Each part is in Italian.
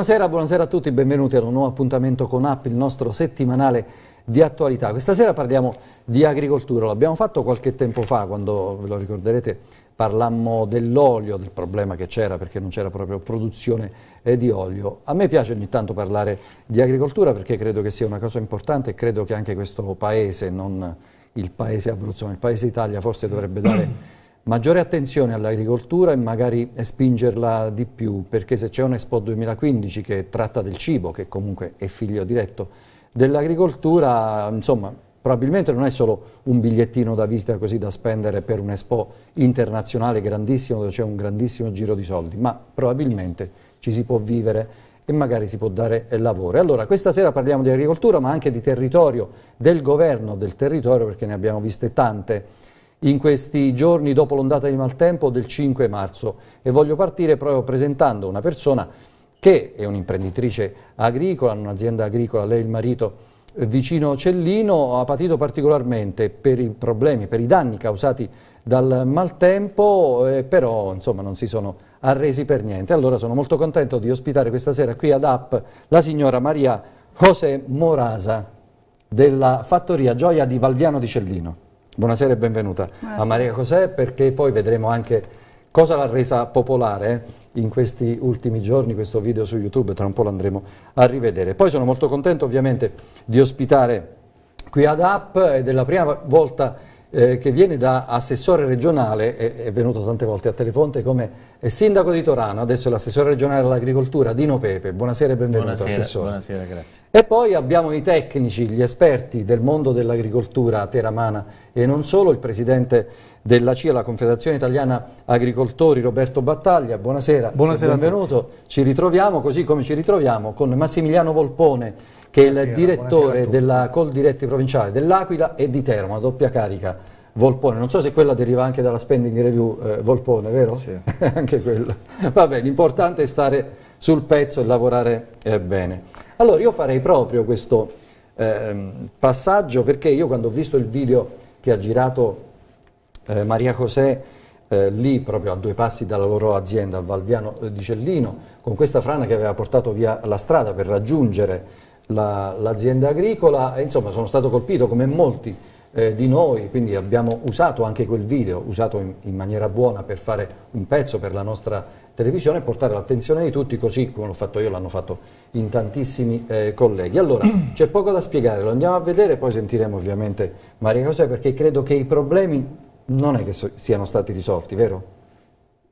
Buonasera, buonasera, a tutti, benvenuti ad un nuovo appuntamento con App, il nostro settimanale di attualità. Questa sera parliamo di agricoltura, l'abbiamo fatto qualche tempo fa, quando ve lo ricorderete parlammo dell'olio, del problema che c'era perché non c'era proprio produzione eh, di olio. A me piace ogni tanto parlare di agricoltura perché credo che sia una cosa importante e credo che anche questo paese, non il paese Abruzzo, ma il paese Italia forse dovrebbe dare maggiore attenzione all'agricoltura e magari spingerla di più, perché se c'è un Expo 2015 che tratta del cibo, che comunque è figlio diretto dell'agricoltura, insomma, probabilmente non è solo un bigliettino da visita così da spendere per un Expo internazionale grandissimo, dove c'è un grandissimo giro di soldi, ma probabilmente ci si può vivere e magari si può dare lavoro. Allora, questa sera parliamo di agricoltura, ma anche di territorio, del governo del territorio, perché ne abbiamo viste tante in questi giorni dopo l'ondata di maltempo del 5 marzo e voglio partire proprio presentando una persona che è un'imprenditrice agricola, un'azienda agricola, lei è il marito eh, vicino Cellino ha patito particolarmente per i problemi, per i danni causati dal maltempo, eh, però insomma, non si sono arresi per niente. Allora sono molto contento di ospitare questa sera qui ad App la signora Maria José Morasa della fattoria Gioia di Valviano di Cellino. Buonasera e benvenuta Buonasera. a Maria Cosè perché poi vedremo anche cosa l'ha resa popolare eh, in questi ultimi giorni, questo video su YouTube, tra un po' lo andremo a rivedere. Poi sono molto contento ovviamente di ospitare qui ad App ed eh, è la prima volta eh, che viene da assessore regionale, è, è venuto tante volte a Teleponte come e sindaco di Torano, adesso l'assessore regionale all'agricoltura Dino Pepe. Buonasera e benvenuto buonasera, assessore. Buonasera, grazie. E poi abbiamo i tecnici, gli esperti del mondo dell'agricoltura teramana e non solo, il presidente della CIA, la Confederazione Italiana Agricoltori Roberto Battaglia. Buonasera, buonasera benvenuto. Ci ritroviamo così come ci ritroviamo con Massimiliano Volpone che buonasera, è il direttore della Col Diretti Provinciale dell'Aquila e di Teramo, doppia carica. Volpone, non so se quella deriva anche dalla spending review eh, Volpone, vero? Sì. anche quella. Va bene, l'importante è stare sul pezzo e lavorare eh, bene. Allora io farei proprio questo eh, passaggio perché io quando ho visto il video che ha girato eh, Maria José eh, lì proprio a due passi dalla loro azienda a Valviano eh, di Cellino, con questa frana che aveva portato via la strada per raggiungere l'azienda la, agricola, e, insomma sono stato colpito come molti eh, di noi, quindi abbiamo usato anche quel video, usato in, in, maniera buona per fare un pezzo per la nostra televisione e portare l'attenzione di tutti, così come l'ho fatto io, l'hanno fatto in tantissimi eh, colleghi. Allora, c'è poco da spiegare, lo andiamo a vedere, poi sentiremo ovviamente Maria José, perché credo che i problemi non è che so siano stati risolti, vero?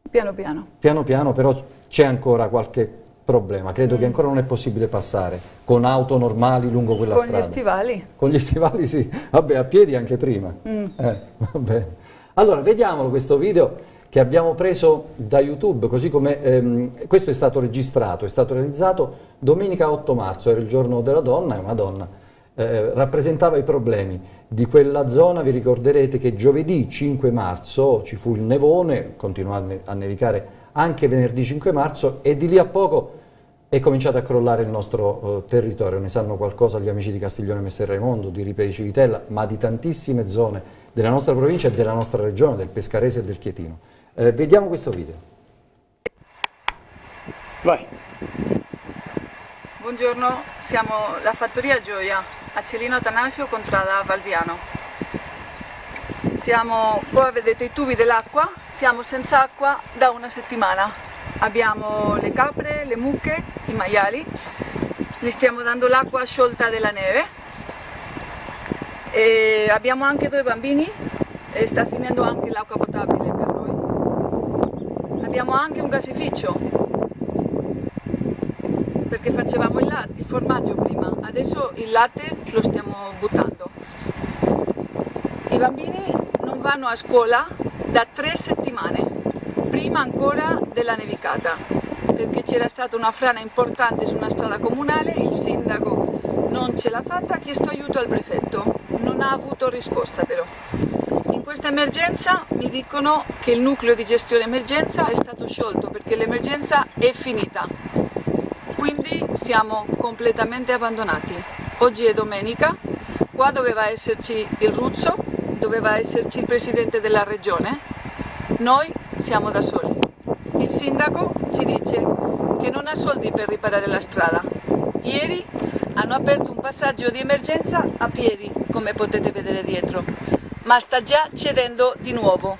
Piano piano. Piano piano, però c'è ancora qualche problema. Credo mm. che ancora non è possibile passare con auto normali lungo quella con strada. Con gli stivali? Con gli stivali sì, vabbè a piedi anche prima. Mm. Eh, allora vediamolo questo video che abbiamo preso da YouTube, così come ehm, questo è stato registrato, è stato realizzato domenica 8 marzo, era il giorno della donna e una donna eh, rappresentava i problemi di quella zona, vi ricorderete che giovedì 5 marzo ci fu il nevone, continuò a nevicare anche venerdì 5 marzo e di lì a poco è cominciato a crollare il nostro eh, territorio, ne sanno qualcosa gli amici di Castiglione Messer Raimondo, di Ripei Civitella, ma di tantissime zone della nostra provincia e della nostra regione, del Pescarese e del Chietino. Eh, vediamo questo video. Vai. Buongiorno, siamo la Fattoria Gioia a Celino Atanasio, contrada Valviano. Siamo, qua vedete i tubi dell'acqua, siamo senza acqua da una settimana. Abbiamo le capre, le mucche, i maiali, gli stiamo dando l'acqua sciolta della neve. E abbiamo anche due bambini e sta finendo anche l'acqua potabile per noi. Abbiamo anche un gasificio perché facevamo il latte, il formaggio prima, adesso il latte lo stiamo buttando. I bambini non vanno a scuola da tre settimane, prima ancora della nevicata, perché c'era stata una frana importante su una strada comunale, il sindaco non ce l'ha fatta, ha chiesto aiuto al prefetto, non ha avuto risposta però. In questa emergenza mi dicono che il nucleo di gestione emergenza è stato sciolto perché l'emergenza è finita, quindi siamo completamente abbandonati. Oggi è domenica, qua doveva esserci il Ruzzo, doveva esserci il presidente della regione, noi siamo da soli. Il sindaco ci dice che non ha soldi per riparare la strada. Ieri hanno aperto un passaggio di emergenza a piedi, come potete vedere dietro, ma sta già cedendo di nuovo.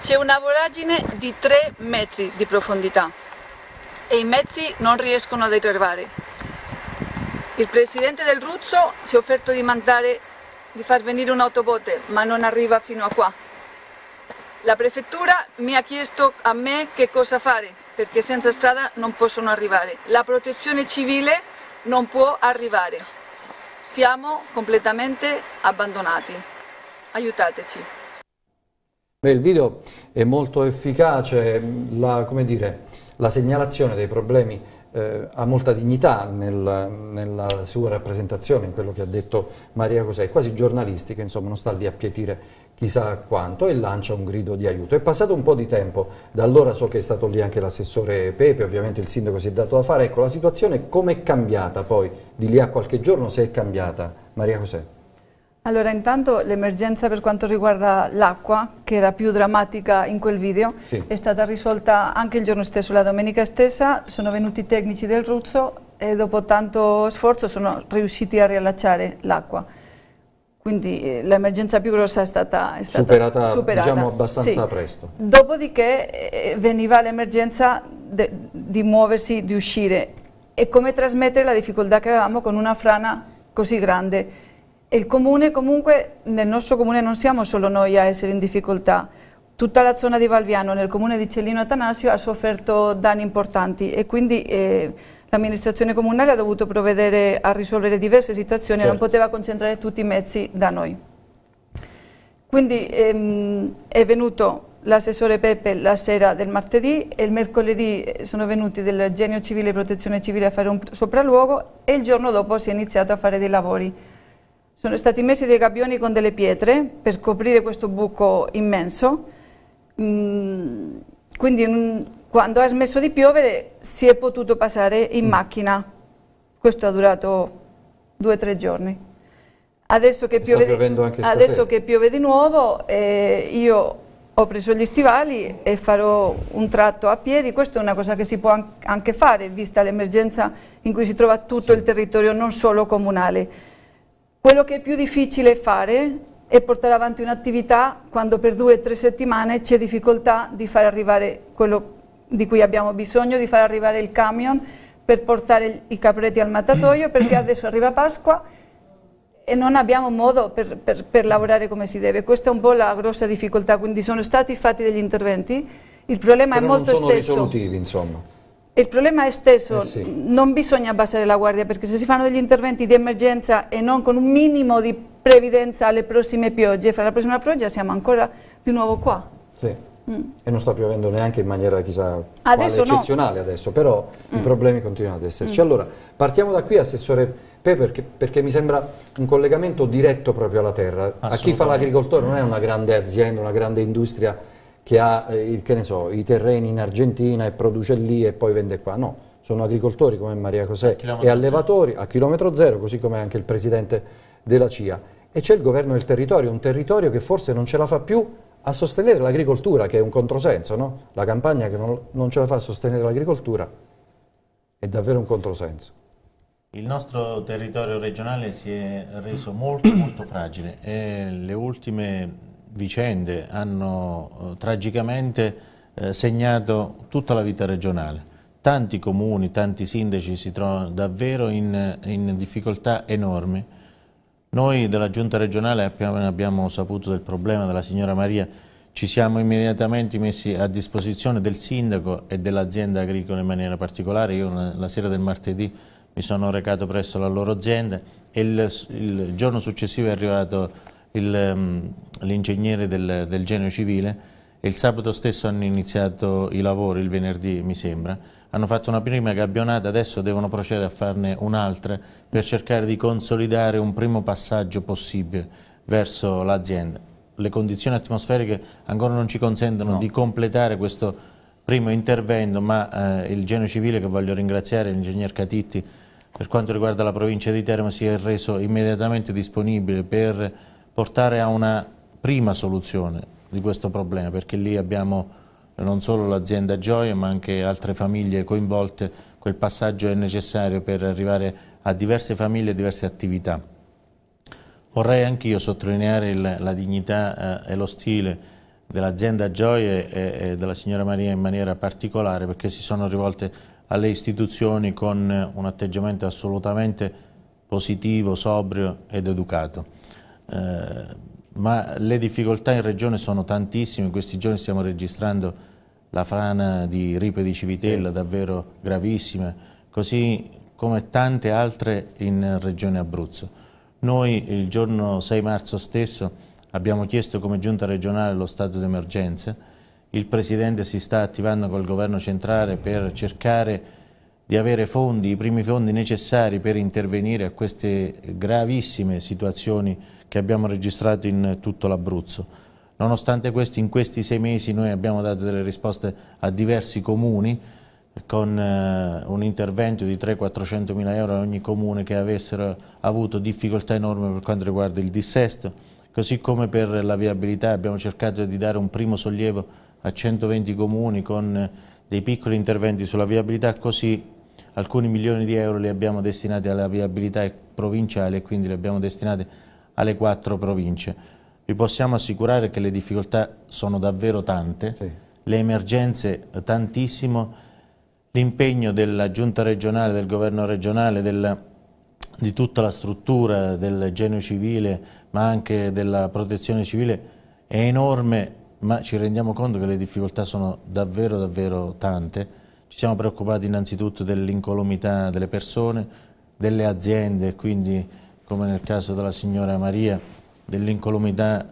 C'è una voragine di 3 metri di profondità e i mezzi non riescono ad arrivare. Il presidente del Ruzzo si è offerto di mandare di far venire un'autobotte, ma non arriva fino a qua. La prefettura mi ha chiesto a me che cosa fare, perché senza strada non possono arrivare. La protezione civile non può arrivare. Siamo completamente abbandonati. Aiutateci. Beh, il video è molto efficace, la, dire, la segnalazione dei problemi eh, ha molta dignità nel, nella sua rappresentazione, in quello che ha detto Maria Cosè, quasi giornalistica, insomma non sta lì a pietire chissà quanto e lancia un grido di aiuto. È passato un po' di tempo, da allora so che è stato lì anche l'assessore Pepe, ovviamente il sindaco si è dato da fare, ecco la situazione com'è cambiata poi di lì a qualche giorno, se è cambiata Maria Cosè? Allora, intanto l'emergenza per quanto riguarda l'acqua, che era più drammatica in quel video, sì. è stata risolta anche il giorno stesso, la domenica stessa, sono venuti i tecnici del Ruzzo e dopo tanto sforzo sono riusciti a riallacciare l'acqua. Quindi eh, l'emergenza più grossa è stata, è stata superata, superata, diciamo abbastanza sì. presto. Dopodiché eh, eh veniva l'emergenza di muoversi, di uscire e come trasmettere la difficoltà che avevamo con una frana così grande il comune comunque, nel nostro comune non siamo solo noi a essere in difficoltà, tutta la zona di Valviano nel comune di Cellino Atanasio ha sofferto danni importanti e quindi eh, l'amministrazione comunale ha dovuto provvedere a risolvere diverse situazioni certo. non poteva concentrare tutti i mezzi da noi. Quindi ehm, è venuto l'assessore Peppe la sera del martedì e il mercoledì eh, sono venuti del Genio Civile e Protezione Civile a fare un sopralluogo e il giorno dopo si è iniziato a fare dei lavori sono stati messi dei gabbioni con delle pietre per coprire questo buco immenso, mm, quindi mm, quando ha smesso di piovere si è potuto passare in mm. macchina. Questo ha durato due o tre giorni. Adesso che, piove di, adesso che piove di, nuovo eh, io ho preso gli stivali e farò un tratto a piedi, questa è una cosa che si può anche fare vista l'emergenza in cui si trova tutto sì. il territorio, non solo comunale. Quello che è più difficile fare è portare avanti un'attività quando per due o tre settimane c'è difficoltà di far arrivare quello di cui abbiamo bisogno, di far arrivare il camion per portare i capretti al mattatoio perché adesso arriva Pasqua e non abbiamo modo per, per, per, lavorare come si deve. Questa è un po' la grossa difficoltà, quindi sono stati fatti degli interventi. Il problema Però è molto non sono stesso. risolutivi, insomma. Il problema è stesso, eh sì. non bisogna abbassare la guardia perché se si fanno degli interventi di emergenza e non con un minimo di previdenza alle prossime piogge, fra la prossima pioggia siamo ancora di nuovo qua. Sì. Mm. E non sta piovendo neanche in maniera chissà adesso eccezionale no. adesso, però mm. i problemi continuano ad esserci. Mm. Allora, partiamo da qui, Assessore Pepe, perché, perché, mi sembra un collegamento diretto proprio alla terra. A chi fa l'agricoltore non è una grande azienda, una grande industria che ha eh, che so, i terreni in Argentina e produce lì e poi vende qua, no, sono agricoltori come Maria Cosè e allevatori zero. a chilometro zero, così come anche il presidente della CIA. E c'è il governo del territorio, un territorio che forse non ce la fa più a sostenere l'agricoltura, che è un controsenso, no? La campagna che non, non ce la fa a sostenere l'agricoltura è davvero un controsenso. Il nostro territorio regionale si è reso molto molto fragile e le ultime vicende hanno eh, tragicamente eh, segnato tutta la vita regionale. Tanti comuni, tanti sindaci si trovano davvero in, in difficoltà enormi. Noi della Giunta regionale abbiamo, abbiamo saputo del problema della signora Maria, ci siamo immediatamente messi a disposizione del sindaco e dell'azienda agricola in maniera particolare. Io la sera del martedì mi sono recato presso la loro azienda e il, il giorno successivo è arrivato Ehm, l'ingegnere del, del genio civile e il sabato stesso hanno iniziato i lavori, il venerdì mi sembra, hanno fatto una prima gabbionata, adesso devono procedere a farne un'altra per cercare di consolidare un primo passaggio possibile verso l'azienda. Le condizioni atmosferiche ancora non ci consentono no. di completare questo primo intervento, ma eh, il genio civile che voglio ringraziare, l'ingegner Catitti, per quanto riguarda la provincia di Teramo si è reso immediatamente disponibile per portare a una prima soluzione di questo problema, perché lì abbiamo non solo l'azienda Gioia ma anche altre famiglie coinvolte, quel passaggio è necessario per arrivare a diverse famiglie e diverse attività. Vorrei anch'io sottolineare il, la dignità eh, e lo stile dell'azienda Gioia e, e, della signora Maria in maniera particolare perché si sono rivolte alle istituzioni con un atteggiamento assolutamente positivo, sobrio ed educato. Eh, ma le difficoltà in regione sono tantissime, in questi giorni stiamo registrando la frana di Ripe di Civitella, sì. davvero gravissima, così come tante altre in regione Abruzzo. Noi il giorno 6 marzo stesso abbiamo chiesto come giunta regionale lo stato d'emergenza, il Presidente si sta attivando col governo centrale per cercare di avere fondi, i primi fondi necessari per intervenire a queste gravissime situazioni che abbiamo registrato in tutto l'Abruzzo. Nonostante questo, in questi sei mesi noi abbiamo dato delle risposte a diversi comuni con eh, un intervento di 300-400 mila euro a ogni comune che avessero avuto difficoltà enormi per quanto riguarda il dissesto, così come per la viabilità abbiamo cercato di dare un primo sollievo a 120 comuni con eh, dei piccoli interventi sulla viabilità, così alcuni milioni di euro li abbiamo destinati alla viabilità provinciale e quindi li abbiamo destinati alle quattro province. Vi possiamo assicurare che le difficoltà sono davvero tante, sì. le emergenze tantissimo, l'impegno della giunta regionale, del governo regionale, del, di tutta la struttura del genio civile ma anche della protezione civile è enorme ma ci rendiamo conto che le difficoltà sono davvero davvero tante ci siamo preoccupati innanzitutto dell'incolumità delle persone, delle aziende, quindi come nel caso della signora Maria, dell'incolumità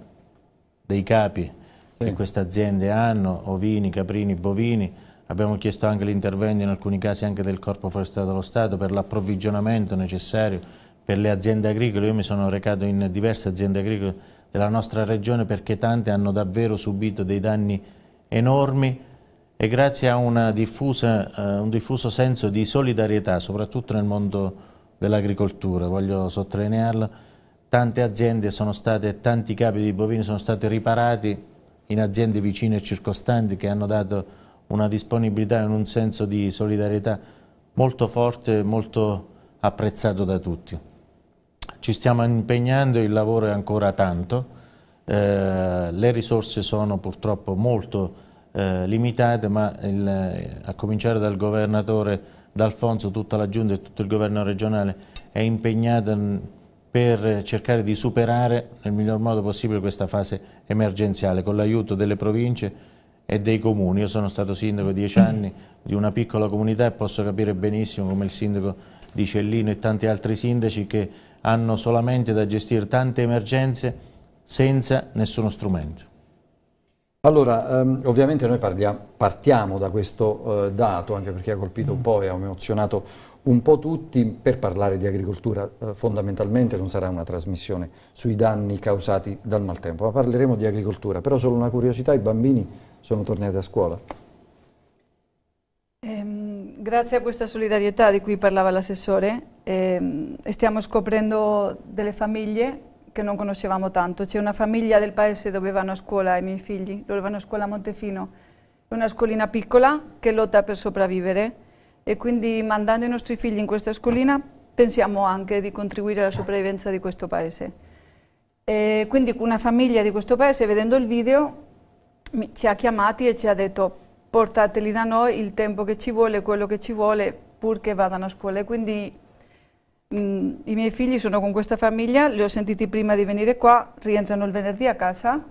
dei capi sì. che queste aziende hanno, ovini, caprini, bovini. Abbiamo chiesto anche l'intervento in alcuni casi anche del Corpo Forestale dello Stato per l'approvvigionamento necessario per le aziende agricole. Io mi sono recato in diverse aziende agricole della nostra regione perché tante hanno davvero subito dei danni enormi e grazie a diffusa, eh, un diffuso senso di solidarietà, soprattutto nel mondo dell'agricoltura, voglio sottolinearlo, tante aziende sono state, tanti capi di bovini sono stati riparati in aziende vicine e circostanti che hanno dato una disponibilità e un senso di solidarietà molto forte e molto apprezzato da tutti. Ci stiamo impegnando, il lavoro è ancora tanto, eh, le risorse sono purtroppo molto eh, limitate, ma il, eh, a cominciare dal governatore D'Alfonso, tutta la giunta e tutto il governo regionale è impegnata per cercare di superare nel miglior modo possibile questa fase emergenziale con l'aiuto delle province e dei comuni. Io sono stato sindaco dieci anni di una piccola comunità e posso capire benissimo come il sindaco di Cellino e tanti altri sindaci che hanno solamente da gestire tante emergenze senza nessuno strumento. Allora, ehm, ovviamente noi parliamo, partiamo da questo eh, dato, anche perché ha colpito un mm. po' e ha emozionato un po' tutti, per parlare di agricoltura eh, fondamentalmente non sarà una trasmissione sui danni causati dal maltempo, ma parleremo di agricoltura, però solo una curiosità, i bambini sono tornati a scuola? Ehm, grazie a questa solidarietà di cui parlava l'assessore, ehm, stiamo scoprendo delle famiglie che non conoscevamo tanto. C'è una famiglia del paese dove vanno a scuola i miei figli, loro vanno a scuola a Montefino, è una scuolina piccola che lotta per sopravvivere e quindi mandando i nostri figli in questa scuolina pensiamo anche di contribuire alla sopravvivenza di questo paese. E quindi una famiglia di questo paese, vedendo il video, ci ha chiamati e ci ha detto portateli da noi il tempo che ci vuole, quello che ci vuole, purché vadano a scuola. E quindi mh, mm, i miei figli sono con questa famiglia, li ho sentiti prima di venire qua, rientrano il venerdì a casa.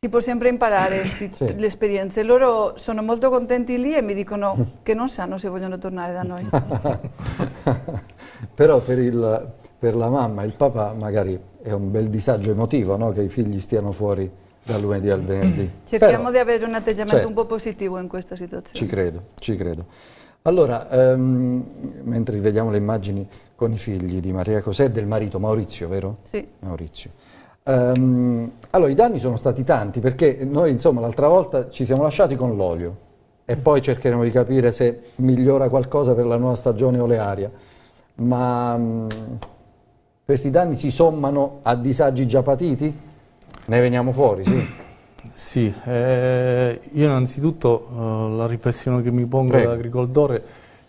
Si può sempre imparare sì. le esperienze. Loro sono molto contenti lì e mi dicono che non sanno se vogliono tornare da noi. Però per, il, per, la mamma e il papà magari è un bel disagio emotivo no? che i figli stiano fuori dal lunedì al venerdì. Cerchiamo Però, di avere un atteggiamento certo. un po' positivo in questa situazione. Ci credo, ci credo. Allora, um, mentre rivediamo le immagini con i figli di Maria Cosè e del marito Maurizio, vero? Sì. Maurizio. Um, allora, i danni sono stati tanti perché noi, insomma, l'altra volta ci siamo lasciati con l'olio e poi cercheremo di capire se migliora qualcosa per la nuova stagione olearia. Ma um, questi danni si sommano a disagi già patiti? Ne veniamo fuori, sì. Sì, eh, io innanzitutto eh, la riflessione che mi pongo dall'agricoltore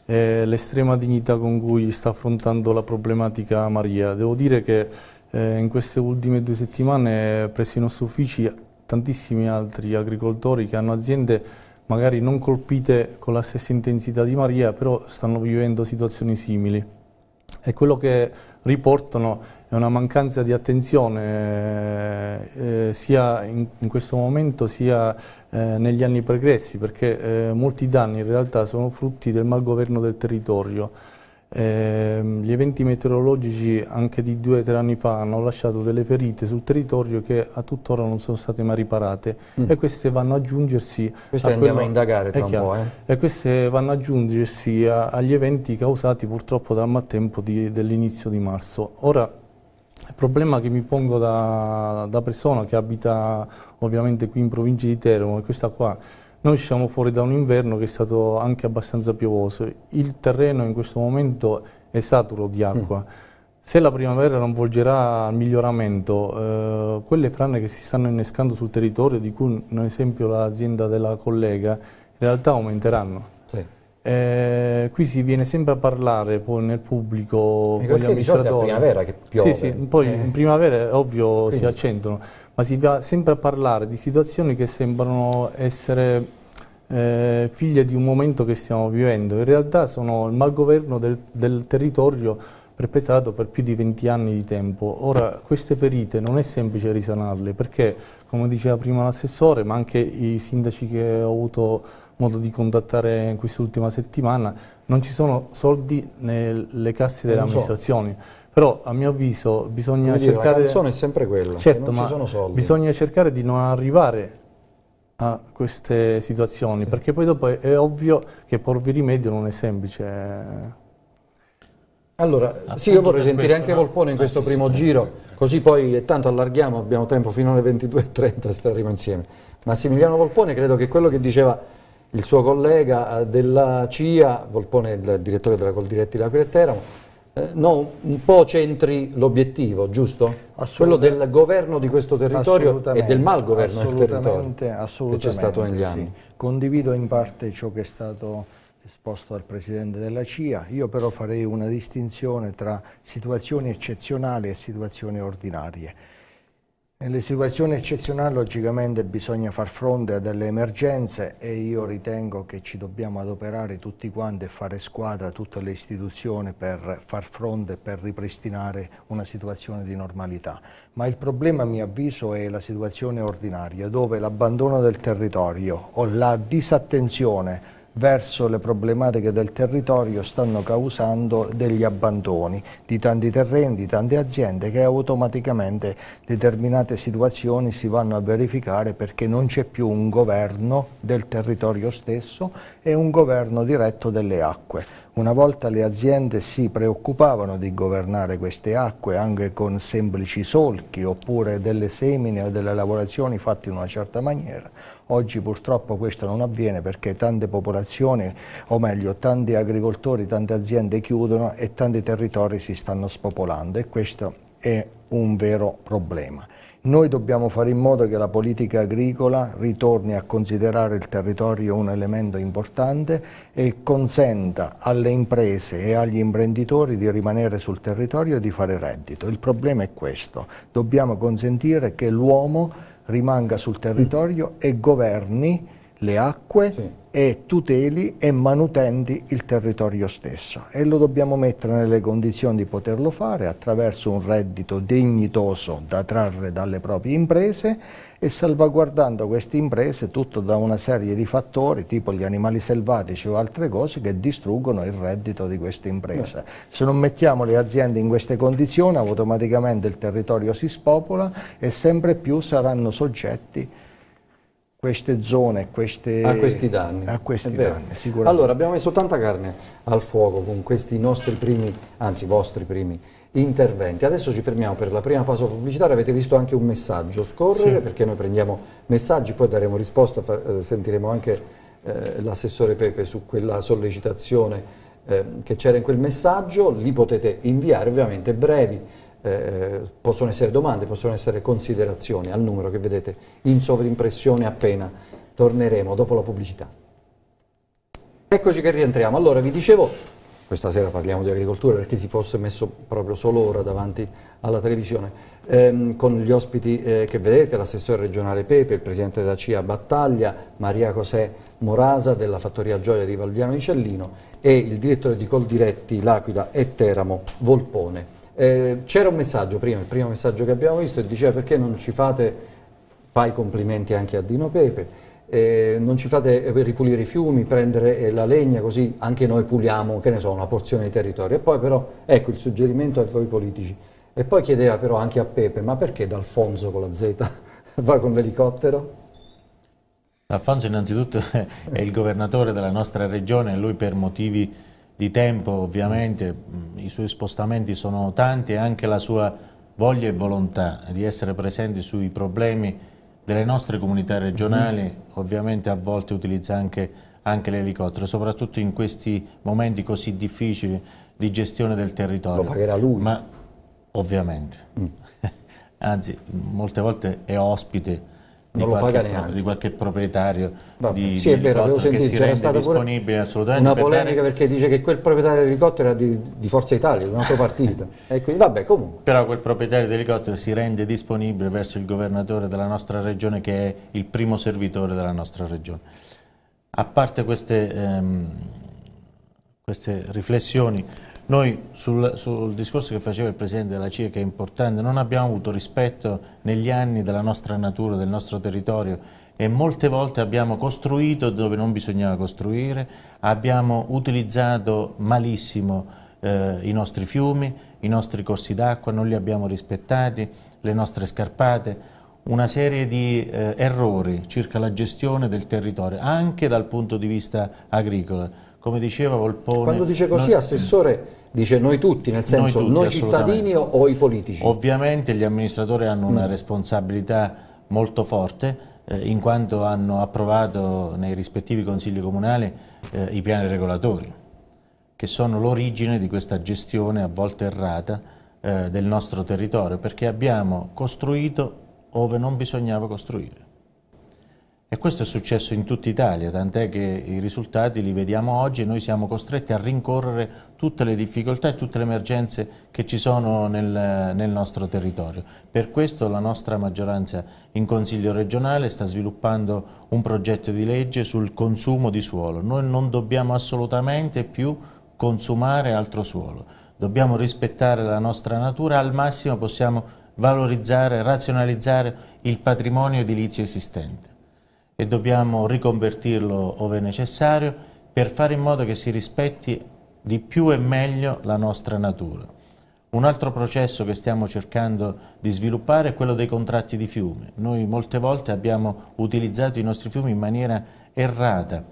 è l'estrema dignità con cui sta affrontando la problematica Maria. Devo dire che eh, in queste ultime due settimane presso i nostri uffici tantissimi altri agricoltori che hanno aziende magari non colpite con la stessa intensità di Maria, però stanno vivendo situazioni simili. E quello che riportano è una mancanza di attenzione eh, eh, sia in, in, questo momento sia eh, negli anni pregressi perché eh, molti danni in realtà sono frutti del malgoverno del territorio. Eh, gli eventi meteorologici anche di due o tre anni fa hanno lasciato delle ferite sul territorio che a tuttora non sono state mai riparate mm. e queste vanno ad aggiungersi queste a andiamo quello... a indagare tra eh, un chiaro. po' eh. e queste vanno ad aggiungersi a, agli eventi causati purtroppo dal mattempo dell'inizio di marzo ora il problema che mi pongo da, da persona che abita ovviamente qui in provincia di Teramo è questa qua noi siamo fuori da un inverno che è stato anche abbastanza piovoso, il terreno in questo momento è saturo di acqua. Mm. Se la primavera non volgerà al miglioramento, eh, quelle frane che si stanno innescando sul territorio, di cui un esempio l'azienda della collega, in realtà aumenteranno. Sì. Eh, qui si viene sempre a parlare poi nel pubblico e con gli amministratori. È primavera che piove. Sì, sì, poi eh. in primavera è ovvio Quindi. si accendono, ma si va sempre a parlare di situazioni che sembrano essere eh, figlie di un momento che stiamo vivendo, in realtà sono il malgoverno del, del territorio perpetrato per più di 20 anni di tempo. Ora queste ferite non è semplice risanarle perché, come diceva prima l'assessore, ma anche i sindaci che ho avuto modo di contattare in quest'ultima settimana, non ci sono soldi nelle casse delle amministrazioni. So. Però a mio avviso bisogna dire, cercare... La canzone è sempre quella, certo, ma bisogna cercare di non arrivare a queste situazioni, sì. perché poi dopo è, è, ovvio che porvi rimedio non è semplice. Eh. Allora, Appunto sì, io vorrei sentire questo, anche no? Volpone in ah, questo sì, primo sì, giro, così poi eh, tanto allarghiamo, abbiamo tempo fino alle 22.30, staremo insieme. Massimiliano Volpone, credo che quello che diceva il suo collega eh, della CIA, Volpone è il direttore della Coldiretti L'Aquila e Teramo, eh, no, un po' centri l'obiettivo, giusto? Quello del governo di questo territorio e del malgoverno del territorio che c'è stato negli anni. Condivido in parte ciò che è stato esposto dal Presidente della CIA, io però farei una distinzione tra situazioni eccezionali e situazioni ordinarie nelle situazioni eccezionali logicamente bisogna far fronte a delle emergenze e io ritengo che ci dobbiamo adoperare tutti quanti e fare squadra tutte le istituzioni per far fronte, per ripristinare una situazione di normalità. Ma il problema a mio avviso è la situazione ordinaria dove l'abbandono del territorio o la disattenzione verso le problematiche del territorio stanno causando degli abbandoni di tanti terreni, di tante aziende che automaticamente determinate situazioni si vanno a verificare perché non c'è più un governo del territorio stesso e un governo diretto delle acque. Una volta le aziende si preoccupavano di governare queste acque anche con semplici solchi oppure delle semine o delle lavorazioni fatte in una certa maniera. Oggi purtroppo questo non avviene perché tante popolazioni, o meglio tanti agricoltori, tante aziende chiudono e tanti territori si stanno spopolando e questo è un vero problema. Noi dobbiamo fare in modo che la politica agricola ritorni a considerare il territorio un elemento importante e consenta alle imprese e agli imprenditori di rimanere sul territorio e di fare reddito. Il problema è questo, dobbiamo consentire che l'uomo rimanga sul territorio e governi le acque, sì e tuteli e manutenti il territorio stesso e lo dobbiamo mettere nelle condizioni di poterlo fare attraverso un reddito dignitoso da trarre dalle proprie imprese e salvaguardando queste imprese tutto da una serie di fattori tipo gli animali selvatici o altre cose che distruggono il reddito di queste imprese. Se non mettiamo le aziende in queste condizioni automaticamente il territorio si spopola e sempre più saranno soggetti queste zone, queste, a questi danni. A questi danni allora abbiamo messo tanta carne al fuoco con questi nostri primi, anzi vostri primi interventi. Adesso ci fermiamo per la prima pausa pubblicitaria, avete visto anche un messaggio scorrere sì. perché noi prendiamo messaggi, poi daremo risposta, eh, sentiremo anche eh, l'assessore Pepe su quella sollecitazione eh, che c'era in quel messaggio, li potete inviare ovviamente brevi eh, possono essere domande, possono essere considerazioni al numero che vedete in sovrimpressione appena torneremo dopo la pubblicità. Eccoci che rientriamo. Allora, vi dicevo, questa sera parliamo di agricoltura perché si fosse messo proprio solo ora davanti alla televisione, ehm, con gli ospiti eh, che vedete, l'assessore regionale Pepe, il presidente della CIA Battaglia, Maria José Morasa della fattoria Gioia di Valdiano Vicellino e il direttore di Coldiretti, L'Aquila e Teramo Volpone. Eh, c'era un messaggio prima, il primo messaggio che abbiamo visto, diceva perché non ci fate, fai complimenti anche a Dino Pepe, eh, non ci fate ripulire i fiumi, prendere eh, la legna, così anche noi puliamo, che ne so, una porzione di territorio. E poi però, ecco il suggerimento a voi politici. E poi chiedeva però anche a Pepe, ma perché D'Alfonso con la Z va con l'elicottero? D'Alfonso innanzitutto è il governatore della nostra regione lui per motivi di tempo ovviamente, mm, i suoi spostamenti sono tanti e anche la sua voglia e volontà di essere presente sui problemi delle nostre comunità regionali, mm-hmm. ovviamente a volte utilizza anche, anche l'elicottero, soprattutto in questi momenti così difficili di gestione del territorio. Lo pagherà lui. Ma ovviamente, mm. anzi molte volte è ospite non lo paga neanche. Di qualche proprietario Vabbè, di, sì, è vero, avevo sentito, c'era cioè, stata disponibile una polemica per perché dice che quel proprietario dell'elicottero era di, di, Forza Italia, di un altro partito. e quindi, vabbè, comunque. Però quel proprietario dell'elicottero si rende disponibile verso il governatore della nostra regione che è il primo servitore della nostra regione. A parte queste, ehm, queste riflessioni, noi sul, sul, discorso che faceva il Presidente della CIE, che è importante, non abbiamo avuto rispetto negli anni della nostra natura, del nostro territorio e molte volte abbiamo costruito dove non bisognava costruire, abbiamo utilizzato malissimo eh, i nostri fiumi, i nostri corsi d'acqua, non li abbiamo rispettati, le nostre scarpate, una serie di eh, errori circa la gestione del territorio, anche dal punto di vista agricolo come diceva Volpone... Quando dice così, no, assessore, dice noi tutti, nel senso noi, tutti, noi cittadini o, o, i politici. Ovviamente gli amministratori hanno una mm. responsabilità molto forte, eh, in quanto hanno approvato nei rispettivi consigli comunali eh, i piani regolatori, che sono l'origine di questa gestione a volte errata eh, del nostro territorio, perché abbiamo costruito ove non bisognava costruire. E questo è successo in tutta Italia, tant'è che i risultati li vediamo oggi e noi siamo costretti a rincorrere tutte le difficoltà e tutte le emergenze che ci sono nel, nel nostro territorio. Per questo la nostra maggioranza in Consiglio regionale sta sviluppando un progetto di legge sul consumo di suolo. Noi non dobbiamo assolutamente più consumare altro suolo. Dobbiamo rispettare la nostra natura, al massimo possiamo valorizzare, razionalizzare il patrimonio edilizio esistente e dobbiamo riconvertirlo ove necessario per fare in modo che si rispetti di più e meglio la nostra natura. Un altro processo che stiamo cercando di sviluppare è quello dei contratti di fiume. Noi molte volte abbiamo utilizzato i nostri fiumi in maniera errata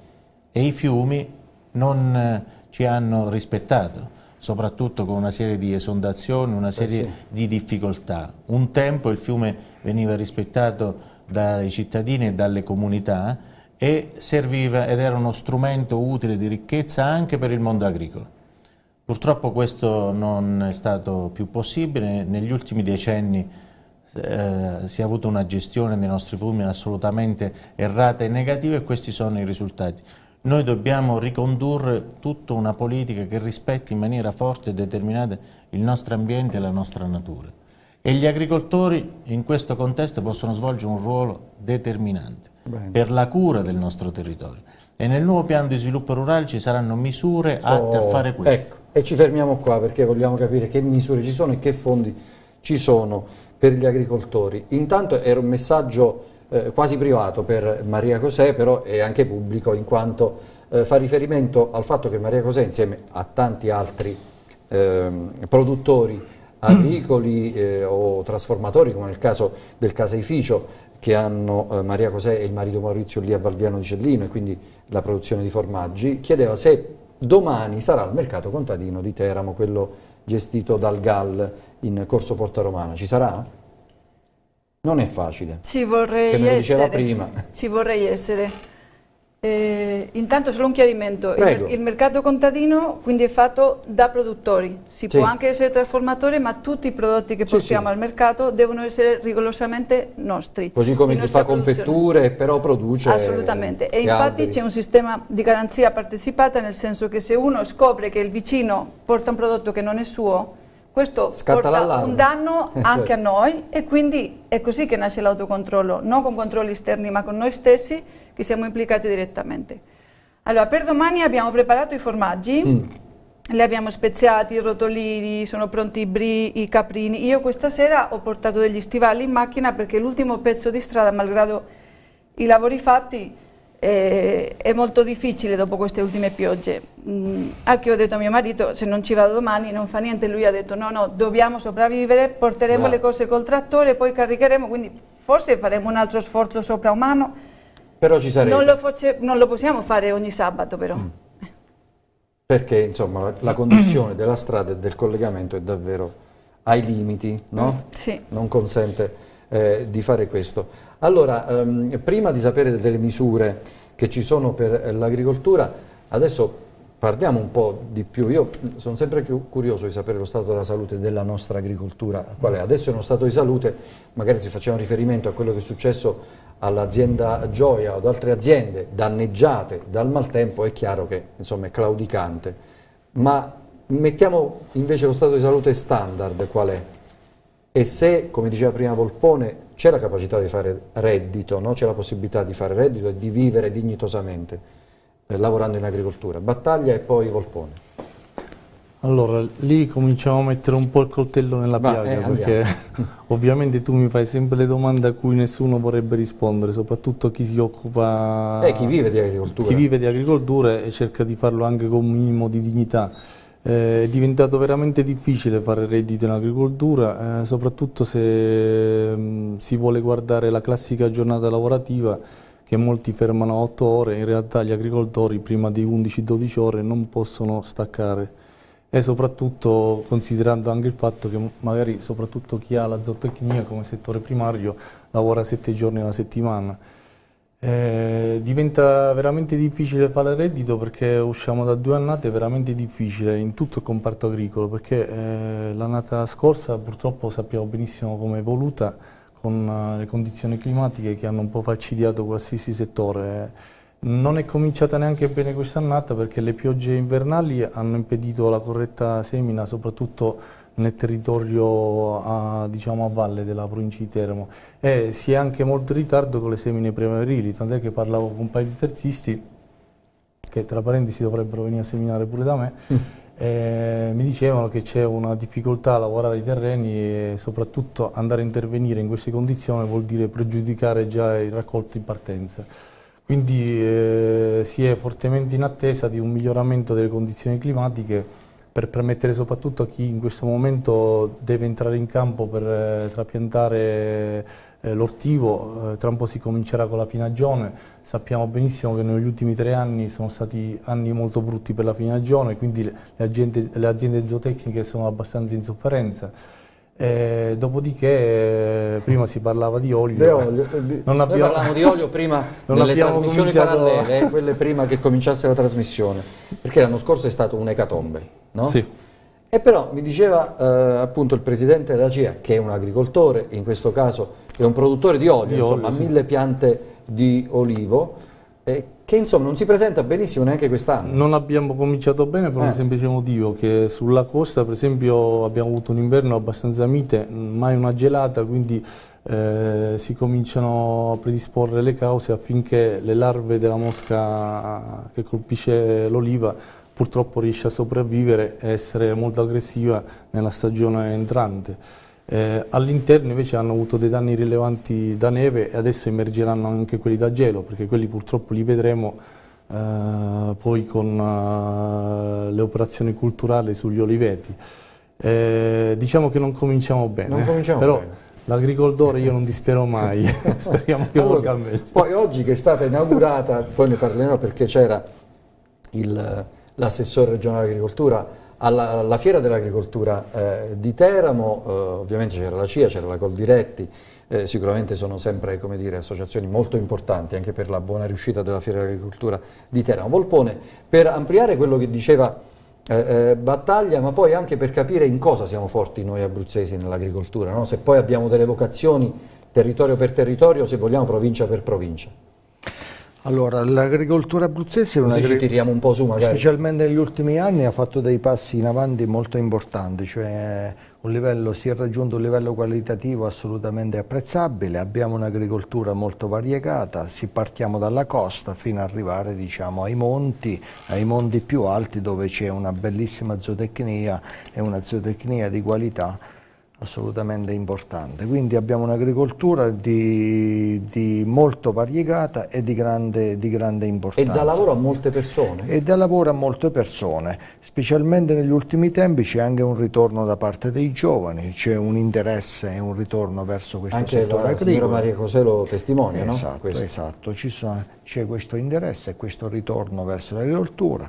e i fiumi non eh, ci hanno rispettato soprattutto con una serie di esondazioni, una serie eh sì. di difficoltà. Un tempo il fiume veniva rispettato dai cittadini e dalle comunità e serviva ed era uno strumento utile di ricchezza anche per il mondo agricolo. Purtroppo questo non è stato più possibile, negli ultimi decenni eh, si è avuta una gestione dei nostri fiumi assolutamente errata e negativa e questi sono i risultati. Noi dobbiamo ricondurre tutta una politica che rispetti in maniera forte e determinata il nostro ambiente e la nostra natura e gli agricoltori in questo contesto possono svolgere un ruolo determinante Bene. per la cura del nostro territorio. E nel nuovo piano di sviluppo rurale ci saranno misure atte oh, a fare questo. Ecco. E ci fermiamo qua perché vogliamo capire che misure ci sono e che fondi ci sono per gli agricoltori. Intanto era un messaggio eh, quasi privato per Maria Cosè, però è anche pubblico in quanto eh, fa riferimento al fatto che Maria Cosè insieme a tanti altri eh, produttori agricoli eh, o trasformatori, come nel caso del caseificio che hanno eh, Maria Cosè e il marito Maurizio lì a Valviano di Cellino e quindi la produzione di formaggi, chiedeva se domani sarà il mercato contadino di Teramo, quello gestito dal GAL in Corso Porta Romana. Ci sarà? Non è facile. Ci vorrei essere. Ci vorrei essere. Eh, intanto solo un chiarimento, il, il, mercato contadino quindi è fatto da produttori, si sì. può anche essere trasformatore ma tutti i prodotti che portiamo sì. al mercato devono essere rigorosamente nostri. Così come chi fa produzione. confetture però produce... Assolutamente e infatti c'è un sistema di garanzia partecipata nel senso che se uno scopre che il vicino porta un prodotto che non è suo, questo Scatta porta un danno eh, certo. anche a noi e quindi è così che nasce l'autocontrollo, non con controlli esterni ma con noi stessi che siamo implicati direttamente. Allora, per domani abbiamo preparato i formaggi, mm. li abbiamo speziati, i rotolini, sono pronti i brie, i caprini. Io questa sera ho portato degli stivali in macchina perché l'ultimo pezzo di strada, malgrado i lavori fatti, eh, è molto difficile dopo queste ultime piogge. Mm, anche io ho detto a mio marito, se non ci vado domani non fa niente, lui ha detto no, no, dobbiamo sopravvivere, porteremo no. le cose col trattore, poi caricheremo, quindi forse faremo un altro sforzo sopraumano però ci sarete. Non lo, fosse, non lo possiamo fare ogni sabato però. Mm. Perché insomma la, condizione della strada e del collegamento è davvero ai limiti, no? Mm, sì. Non consente eh, di fare questo. Allora, ehm, prima di sapere delle misure che ci sono per l'agricoltura, adesso parliamo un po' di più. Io sono sempre più curioso di sapere lo stato della salute della nostra agricoltura, al quale adesso è uno stato di salute, magari si facciamo riferimento a quello che è successo all'azienda Gioia o ad altre aziende danneggiate dal maltempo è chiaro che insomma, è claudicante, ma mettiamo invece lo stato di salute standard qual è? E se, come diceva prima Volpone, c'è la capacità di fare reddito, no? c'è la possibilità di fare reddito e di vivere dignitosamente eh, lavorando in agricoltura. Battaglia e poi Volpone. Allora, lì cominciamo a mettere un po' il coltello nella Va, piaga, eh, perché ovviamente tu mi fai sempre le domande a cui nessuno vorrebbe rispondere, soprattutto chi si occupa... Eh, chi vive di agricoltura. Chi vive di agricoltura e cerca di farlo anche con un minimo di dignità. Eh, è diventato veramente difficile fare reddito in agricoltura, eh, soprattutto se mh, mm, si vuole guardare la classica giornata lavorativa che molti fermano a 8 ore, in realtà gli agricoltori prima di 11-12 ore non possono staccare e soprattutto considerando anche il fatto che magari soprattutto chi ha la zootecnia come settore primario lavora sette giorni alla settimana. Eh, diventa veramente difficile fare reddito perché usciamo da due annate veramente difficili in tutto il comparto agricolo perché eh, l'annata scorsa purtroppo sappiamo benissimo come è evoluta con eh, le condizioni climatiche che hanno un po' falcidiato qualsiasi settore. Eh. Non è cominciata neanche bene quest'annata perché le piogge invernali hanno impedito la corretta semina, soprattutto nel territorio a, diciamo, a valle della provincia di Teramo. E si è anche molto in ritardo con le semine primaverili, tant'è che parlavo con un paio di terzisti, che tra parentesi dovrebbero venire a seminare pure da me, mm. mi dicevano che c'è una difficoltà a lavorare i terreni e soprattutto andare a intervenire in queste condizioni vuol dire pregiudicare già il raccolto in partenza. Quindi eh, si è fortemente in attesa di un miglioramento delle condizioni climatiche per permettere soprattutto a chi in questo momento deve entrare in campo per eh, trapiantare eh, l'ortivo, eh, tra un po' si comincerà con la finagione, sappiamo benissimo che negli ultimi tre anni sono stati anni molto brutti per la finagione, quindi le, le, aziende, le aziende zootecniche sono abbastanza in sofferenza eh, dopodiché, prima si parlava di olio. olio eh, di... Non abbiamo... Noi parlavamo di olio prima delle trasmissioni cominciato... parallele, eh, quelle prima che cominciasse la trasmissione, perché l'anno scorso è stato un'ecatombe, no? Sì. E però mi diceva eh, appunto il presidente della CIA, che è un agricoltore, in questo caso è un produttore di olio, di insomma, olio, sì. mille piante di olivo, che insomma non si presenta benissimo neanche quest'anno. Non abbiamo cominciato bene per eh. un semplice motivo, che sulla costa per esempio abbiamo avuto un inverno abbastanza mite, mai una gelata, quindi eh, si cominciano a predisporre le cause affinché le larve della mosca che colpisce l'oliva purtroppo riesce a sopravvivere e essere molto aggressiva nella stagione entrante. Eh, All'interno invece hanno avuto dei danni rilevanti da neve e adesso emergeranno anche quelli da gelo, perché quelli purtroppo li vedremo eh, poi con eh, le operazioni culturali sugli oliveti. Eh, diciamo che non cominciamo bene, non eh, cominciamo però L'agricoltore io non dispero mai, speriamo che allora, al meglio. Poi oggi che è stata inaugurata, poi ne parlerò perché c'era l'assessore regionale agricoltura alla, alla fiera dell'agricoltura eh, di Teramo, eh, ovviamente c'era la CIA, c'era la Coldiretti, eh, sicuramente sono sempre dire, associazioni molto importanti anche per la buona riuscita della fiera dell'agricoltura di Teramo. Volpone, per ampliare quello che diceva eh, eh, Battaglia, ma poi anche per capire in cosa siamo forti noi abruzzesi nell'agricoltura, no? se poi abbiamo delle vocazioni territorio per territorio, se vogliamo provincia per provincia. Allora, l'agricoltura abruzzese è una ci tiriamo un po' su magari. Specialmente negli ultimi anni ha fatto dei passi in avanti molto importanti, cioè livello, si è raggiunto un livello qualitativo assolutamente apprezzabile, abbiamo un'agricoltura molto variegata, si partiamo dalla costa fino ad arrivare diciamo, ai monti, ai monti più alti dove c'è una bellissima zootecnia e una zootecnia di qualità assolutamente importante. Quindi abbiamo un'agricoltura di, di, molto variegata e di grande, di grande, importanza. E dà lavoro a molte persone? E dà lavoro a molte persone, specialmente negli ultimi tempi c'è anche un ritorno da parte dei giovani, c'è un interesse e un ritorno verso questo anche settore la, agricolo. Anche Maria Cosè lo testimonia, esatto, no? Questo. Esatto, c'è questo interesse e questo ritorno verso l'agricoltura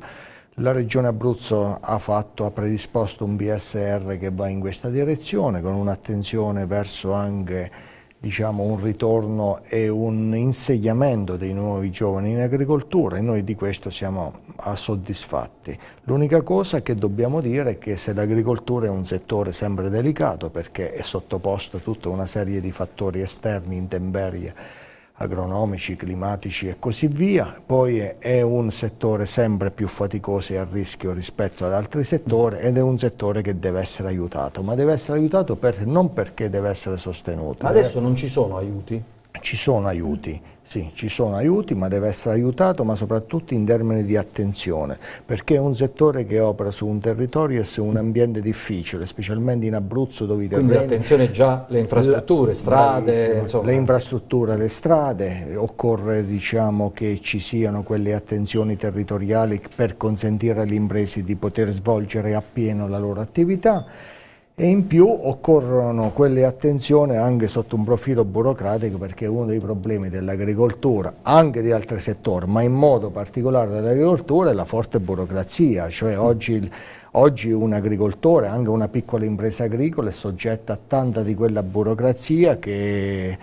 la Regione Abruzzo ha, fatto, ha, predisposto un BSR che va in questa direzione con un'attenzione verso anche diciamo, un ritorno e un insegnamento dei nuovi giovani in agricoltura e noi di questo siamo ah, soddisfatti. L'unica cosa che dobbiamo dire è che se l'agricoltura è un settore sempre delicato perché è sottoposto a tutta una serie di fattori esterni, in temperia agronomici, climatici e così via, poi è un settore sempre più faticoso e a rischio rispetto ad altri settori ed è un settore che deve essere aiutato, ma deve essere aiutato per, non perché deve essere sostenuto. Ma adesso eh. non ci sono aiuti? ci sono aiuti, sì, ci sono aiuti, ma deve essere aiutato, ma soprattutto in termini di attenzione, perché è un settore che opera su un territorio e su un ambiente difficile, specialmente in Abruzzo dove i terreni... Quindi attenzione già alle infrastrutture, la, strade... Le infrastrutture, le strade, occorre diciamo, che ci siano quelle attenzioni territoriali per consentire alle imprese di poter svolgere appieno la loro attività e in più occorrono quelle attenzioni anche sotto un profilo burocratico perché uno dei problemi dell'agricoltura, anche di altri settori, ma in modo particolare dell'agricoltura, è la forte burocrazia, cioè oggi, oggi, un agricoltore, anche una piccola impresa agricola è soggetta a tanta di quella burocrazia che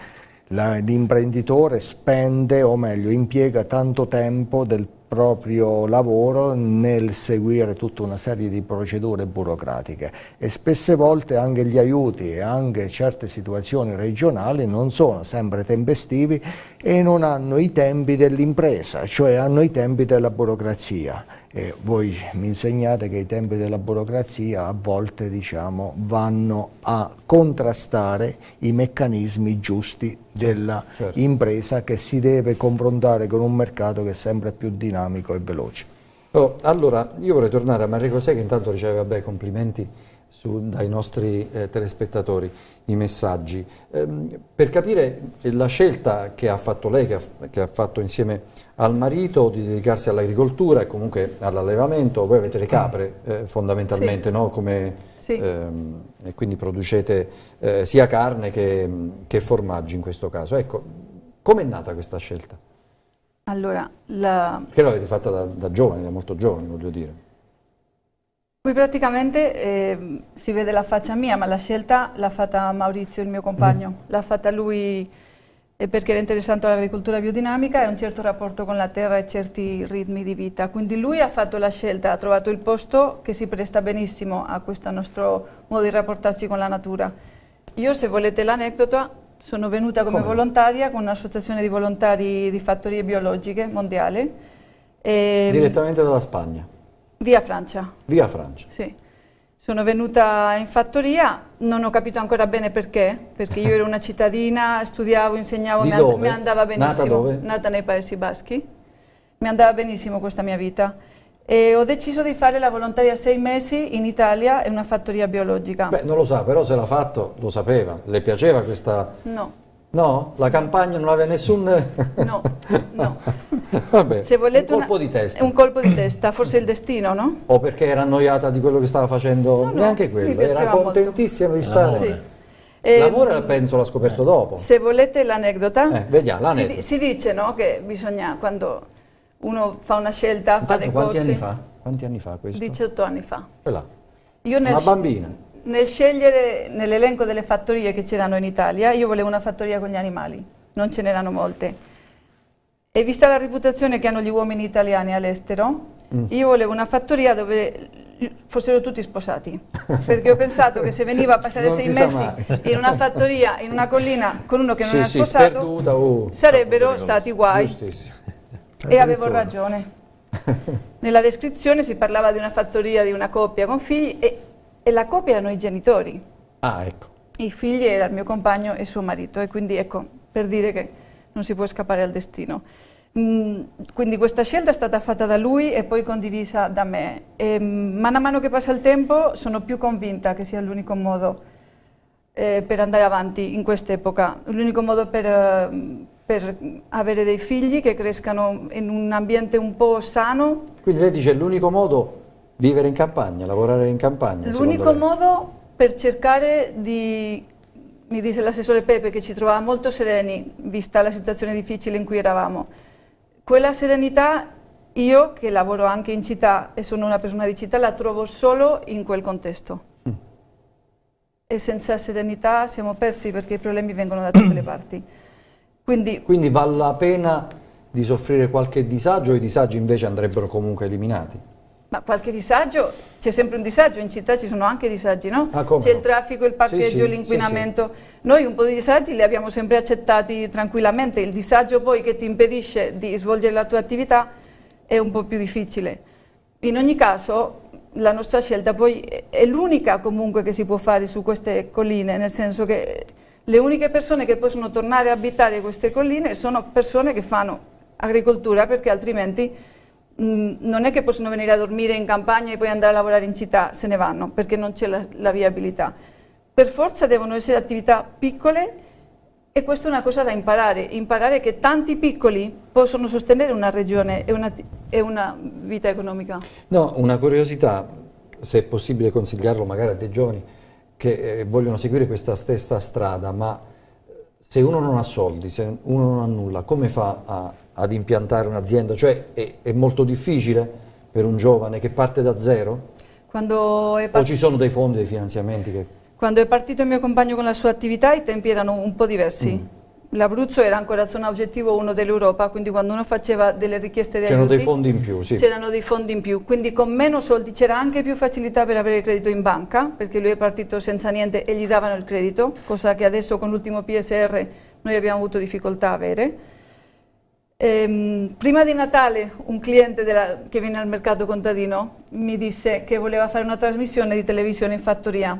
l'imprenditore spende, o meglio impiega tanto tempo del proprio lavoro nel seguire tutta una serie di procedure burocratiche e spesse volte anche gli aiuti e anche certe situazioni regionali non sono sempre tempestivi e non hanno i tempi dell'impresa, cioè hanno i tempi della burocrazia. Eh, voi mi insegnate che i tempi della burocrazia a volte diciamo, vanno a contrastare i meccanismi giusti dell'impresa certo. certo. che si deve confrontare con un mercato che è sempre più dinamico e veloce. Oh, allora, io vorrei tornare a Manrico Sei che intanto riceve vabbè, complimenti su, dai nostri eh, telespettatori i messaggi. Ehm, per capire la scelta che ha fatto lei, che ha, che ha fatto insieme al marito di dedicarsi all'agricoltura e comunque all'allevamento, voi avete le capre mm. eh, fondamentalmente, sì. no? Come, sì. ehm, e quindi producete eh, sia carne che, che, formaggi in questo caso. Ecco, come è nata questa scelta? Allora, la... Perché l'avete fatta da, da giovani, da molto giovani voglio dire. Qui praticamente eh, si vede la faccia mia, ma la scelta l'ha fatta Maurizio, il mio compagno, mm. l'ha fatta lui perché era interessato all'agricoltura biodinamica e un certo rapporto con la terra e certi ritmi di vita. Quindi lui ha fatto la scelta, ha trovato il posto che si presta benissimo a questo nostro modo di rapportarci con la natura. Io, se volete l'aneddoto, sono venuta come, come, volontaria con un'associazione di volontari di fattorie biologiche mondiale. Ehm, Direttamente dalla Spagna? Via Francia. Via Francia. Sì. Sono venuta in fattoria, non ho capito ancora bene perché, perché io ero una cittadina, studiavo, insegnavo, mi, and mi, andava benissimo. Nata, nata nei Paesi Baschi, mi andava benissimo questa mia vita. E ho deciso di fare la volontaria sei mesi in Italia in una fattoria biologica. Beh, non lo sa, però se l'ha fatto lo sapeva, le piaceva questa... No. No, la campagna non aveva nessun... No, no. Vabbè, Se volete un colpo una... di testa. Un colpo di testa, forse il destino, no? O perché era annoiata di quello che stava facendo, no, neanche no, quello, era contentissima molto. di stare... Sì. Eh, l'amore penso l'ha scoperto eh. dopo. Se volete l'aneddota, eh, vediamo, l'aneddota. Si, dice no, che bisogna, quando uno fa una scelta, Intanto, fa dei quanti corsi, anni fa? Quanti anni fa questo? 18 anni fa. Quella. Io una bambina. Nel scegliere nell'elenco delle fattorie che c'erano in Italia, io volevo una fattoria con gli animali, non ce n'erano molte. E vista la reputazione che hanno gli uomini italiani all'estero, mm. io volevo una fattoria dove fossero tutti sposati, perché ho pensato che se veniva a passare non sei mesi in una fattoria, in una collina, con uno che sì, non è sì, sposato, sperduta, oh, sarebbero stati guai. Giustissimo. E avevo ragione. Nella descrizione si parlava di una fattoria di una coppia con figli e e la coppia erano i genitori. Ah, ecco. I figli era il mio compagno e suo marito e quindi ecco, per dire che non si può scappare al destino. Mm, quindi questa scelta è stata fatta da lui e poi condivisa da me. E, mm, man mano che passa il tempo sono più convinta che sia l'unico modo eh, per andare avanti in quest'epoca, l'unico modo per, mm, per avere dei figli che crescano in un ambiente un po' sano. Quindi lei dice l'unico modo Vivere in campagna, lavorare in campagna. L'unico modo per cercare di, mi disse l'assessore Pepe che ci trovava molto sereni, vista la situazione difficile in cui eravamo, quella serenità io che lavoro anche in città e sono una persona di città la trovo solo in quel contesto. Mm. E senza serenità siamo persi perché i problemi vengono da tutte le parti. Quindi, Quindi vale la pena di soffrire qualche disagio o i disagi invece andrebbero comunque eliminati? Ma qualche disagio, c'è sempre un disagio, in città ci sono anche disagi, no? Ah, c'è il traffico, il parcheggio, sì, l'inquinamento. Sì, sì. Noi un po' di disagi li abbiamo sempre accettati tranquillamente, il disagio poi che ti impedisce di svolgere la tua attività è un po' più difficile. In ogni caso la nostra scelta poi è l'unica comunque che si può fare su queste colline, nel senso che le uniche persone che possono tornare a abitare queste colline sono persone che fanno agricoltura perché altrimenti Mm, non è che possono venire a dormire in campagna e poi andare a lavorare in città, se ne vanno perché non c'è la, la viabilità. Per forza devono essere attività piccole e questa è una cosa da imparare, imparare che tanti piccoli possono sostenere una regione e una, e una vita economica. No, una curiosità, se è possibile consigliarlo magari a dei giovani che eh, vogliono seguire questa stessa strada, ma eh, se uno non ha soldi, se uno non ha nulla, come fa a ad impiantare un'azienda? Cioè è, è, molto difficile per un giovane che parte da zero? Partito, o ci sono dei fondi, dei finanziamenti? Che... Quando è partito il mio compagno con la sua attività i tempi erano un po' diversi. Mm. L'Abruzzo era ancora zona oggettivo 1 dell'Europa, quindi quando uno faceva delle richieste di c'erano aiuti... dei fondi in più, sì. C'erano dei fondi in più, quindi con meno soldi c'era anche più facilità per avere il credito in banca, perché lui è partito senza niente e gli davano il credito, cosa che adesso con l'ultimo PSR noi abbiamo avuto difficoltà a avere. Ehm, prima di Natale un cliente della, che viene al mercato contadino mi disse che voleva fare una trasmissione di televisione in fattoria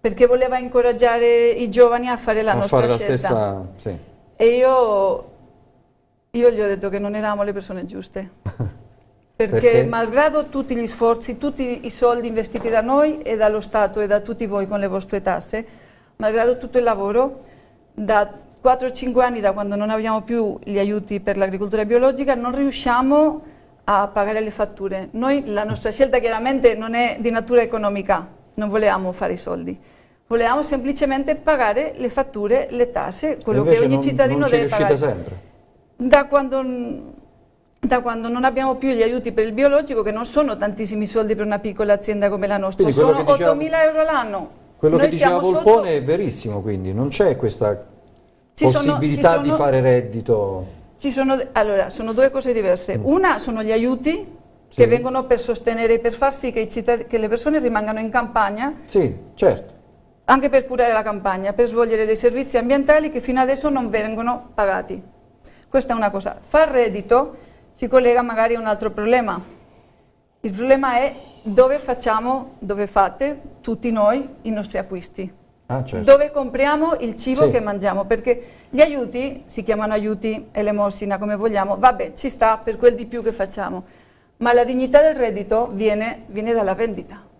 perché voleva incoraggiare i giovani a fare la a nostra fare la Stessa, sì. E io, io gli ho detto che non eravamo le persone giuste. Perché, perché, malgrado tutti gli sforzi, tutti i soldi investiti da noi e dallo Stato e da tutti voi con le vostre tasse, malgrado tutto il lavoro, da 4-5 anni da quando non abbiamo più gli aiuti per l'agricoltura biologica non riusciamo a pagare le fatture. Noi la nostra scelta chiaramente non è di natura economica, non volevamo fare i soldi, volevamo semplicemente pagare le fatture, le tasse, quello che ogni non, cittadino non deve pagare. Sempre. Da quando, da quando non abbiamo più gli aiuti per il biologico, che non sono tantissimi soldi per una piccola azienda come la nostra, sono 8.000 euro l'anno. Quello Noi che diceva Volpone sotto... è verissimo, quindi non c'è questa ci possibilità sono, di sono, fare reddito? Sono, allora, sono due cose diverse. Mm. Una sono gli aiuti sì. che vengono per sostenere, per far sì che, che le persone rimangano in campagna. Sì, certo. Anche per curare la campagna, per svolgere dei servizi ambientali che fino adesso non vengono pagati. Questa è una cosa. Far reddito si collega magari a un altro problema. Il problema è dove facciamo, dove fate tutti noi i nostri acquisti ah, certo. dove compriamo il cibo sì. che mangiamo, perché gli aiuti, si chiamano aiuti, elemosina come vogliamo, vabbè ci sta per quel di più che facciamo, ma la dignità del reddito viene, viene dalla vendita.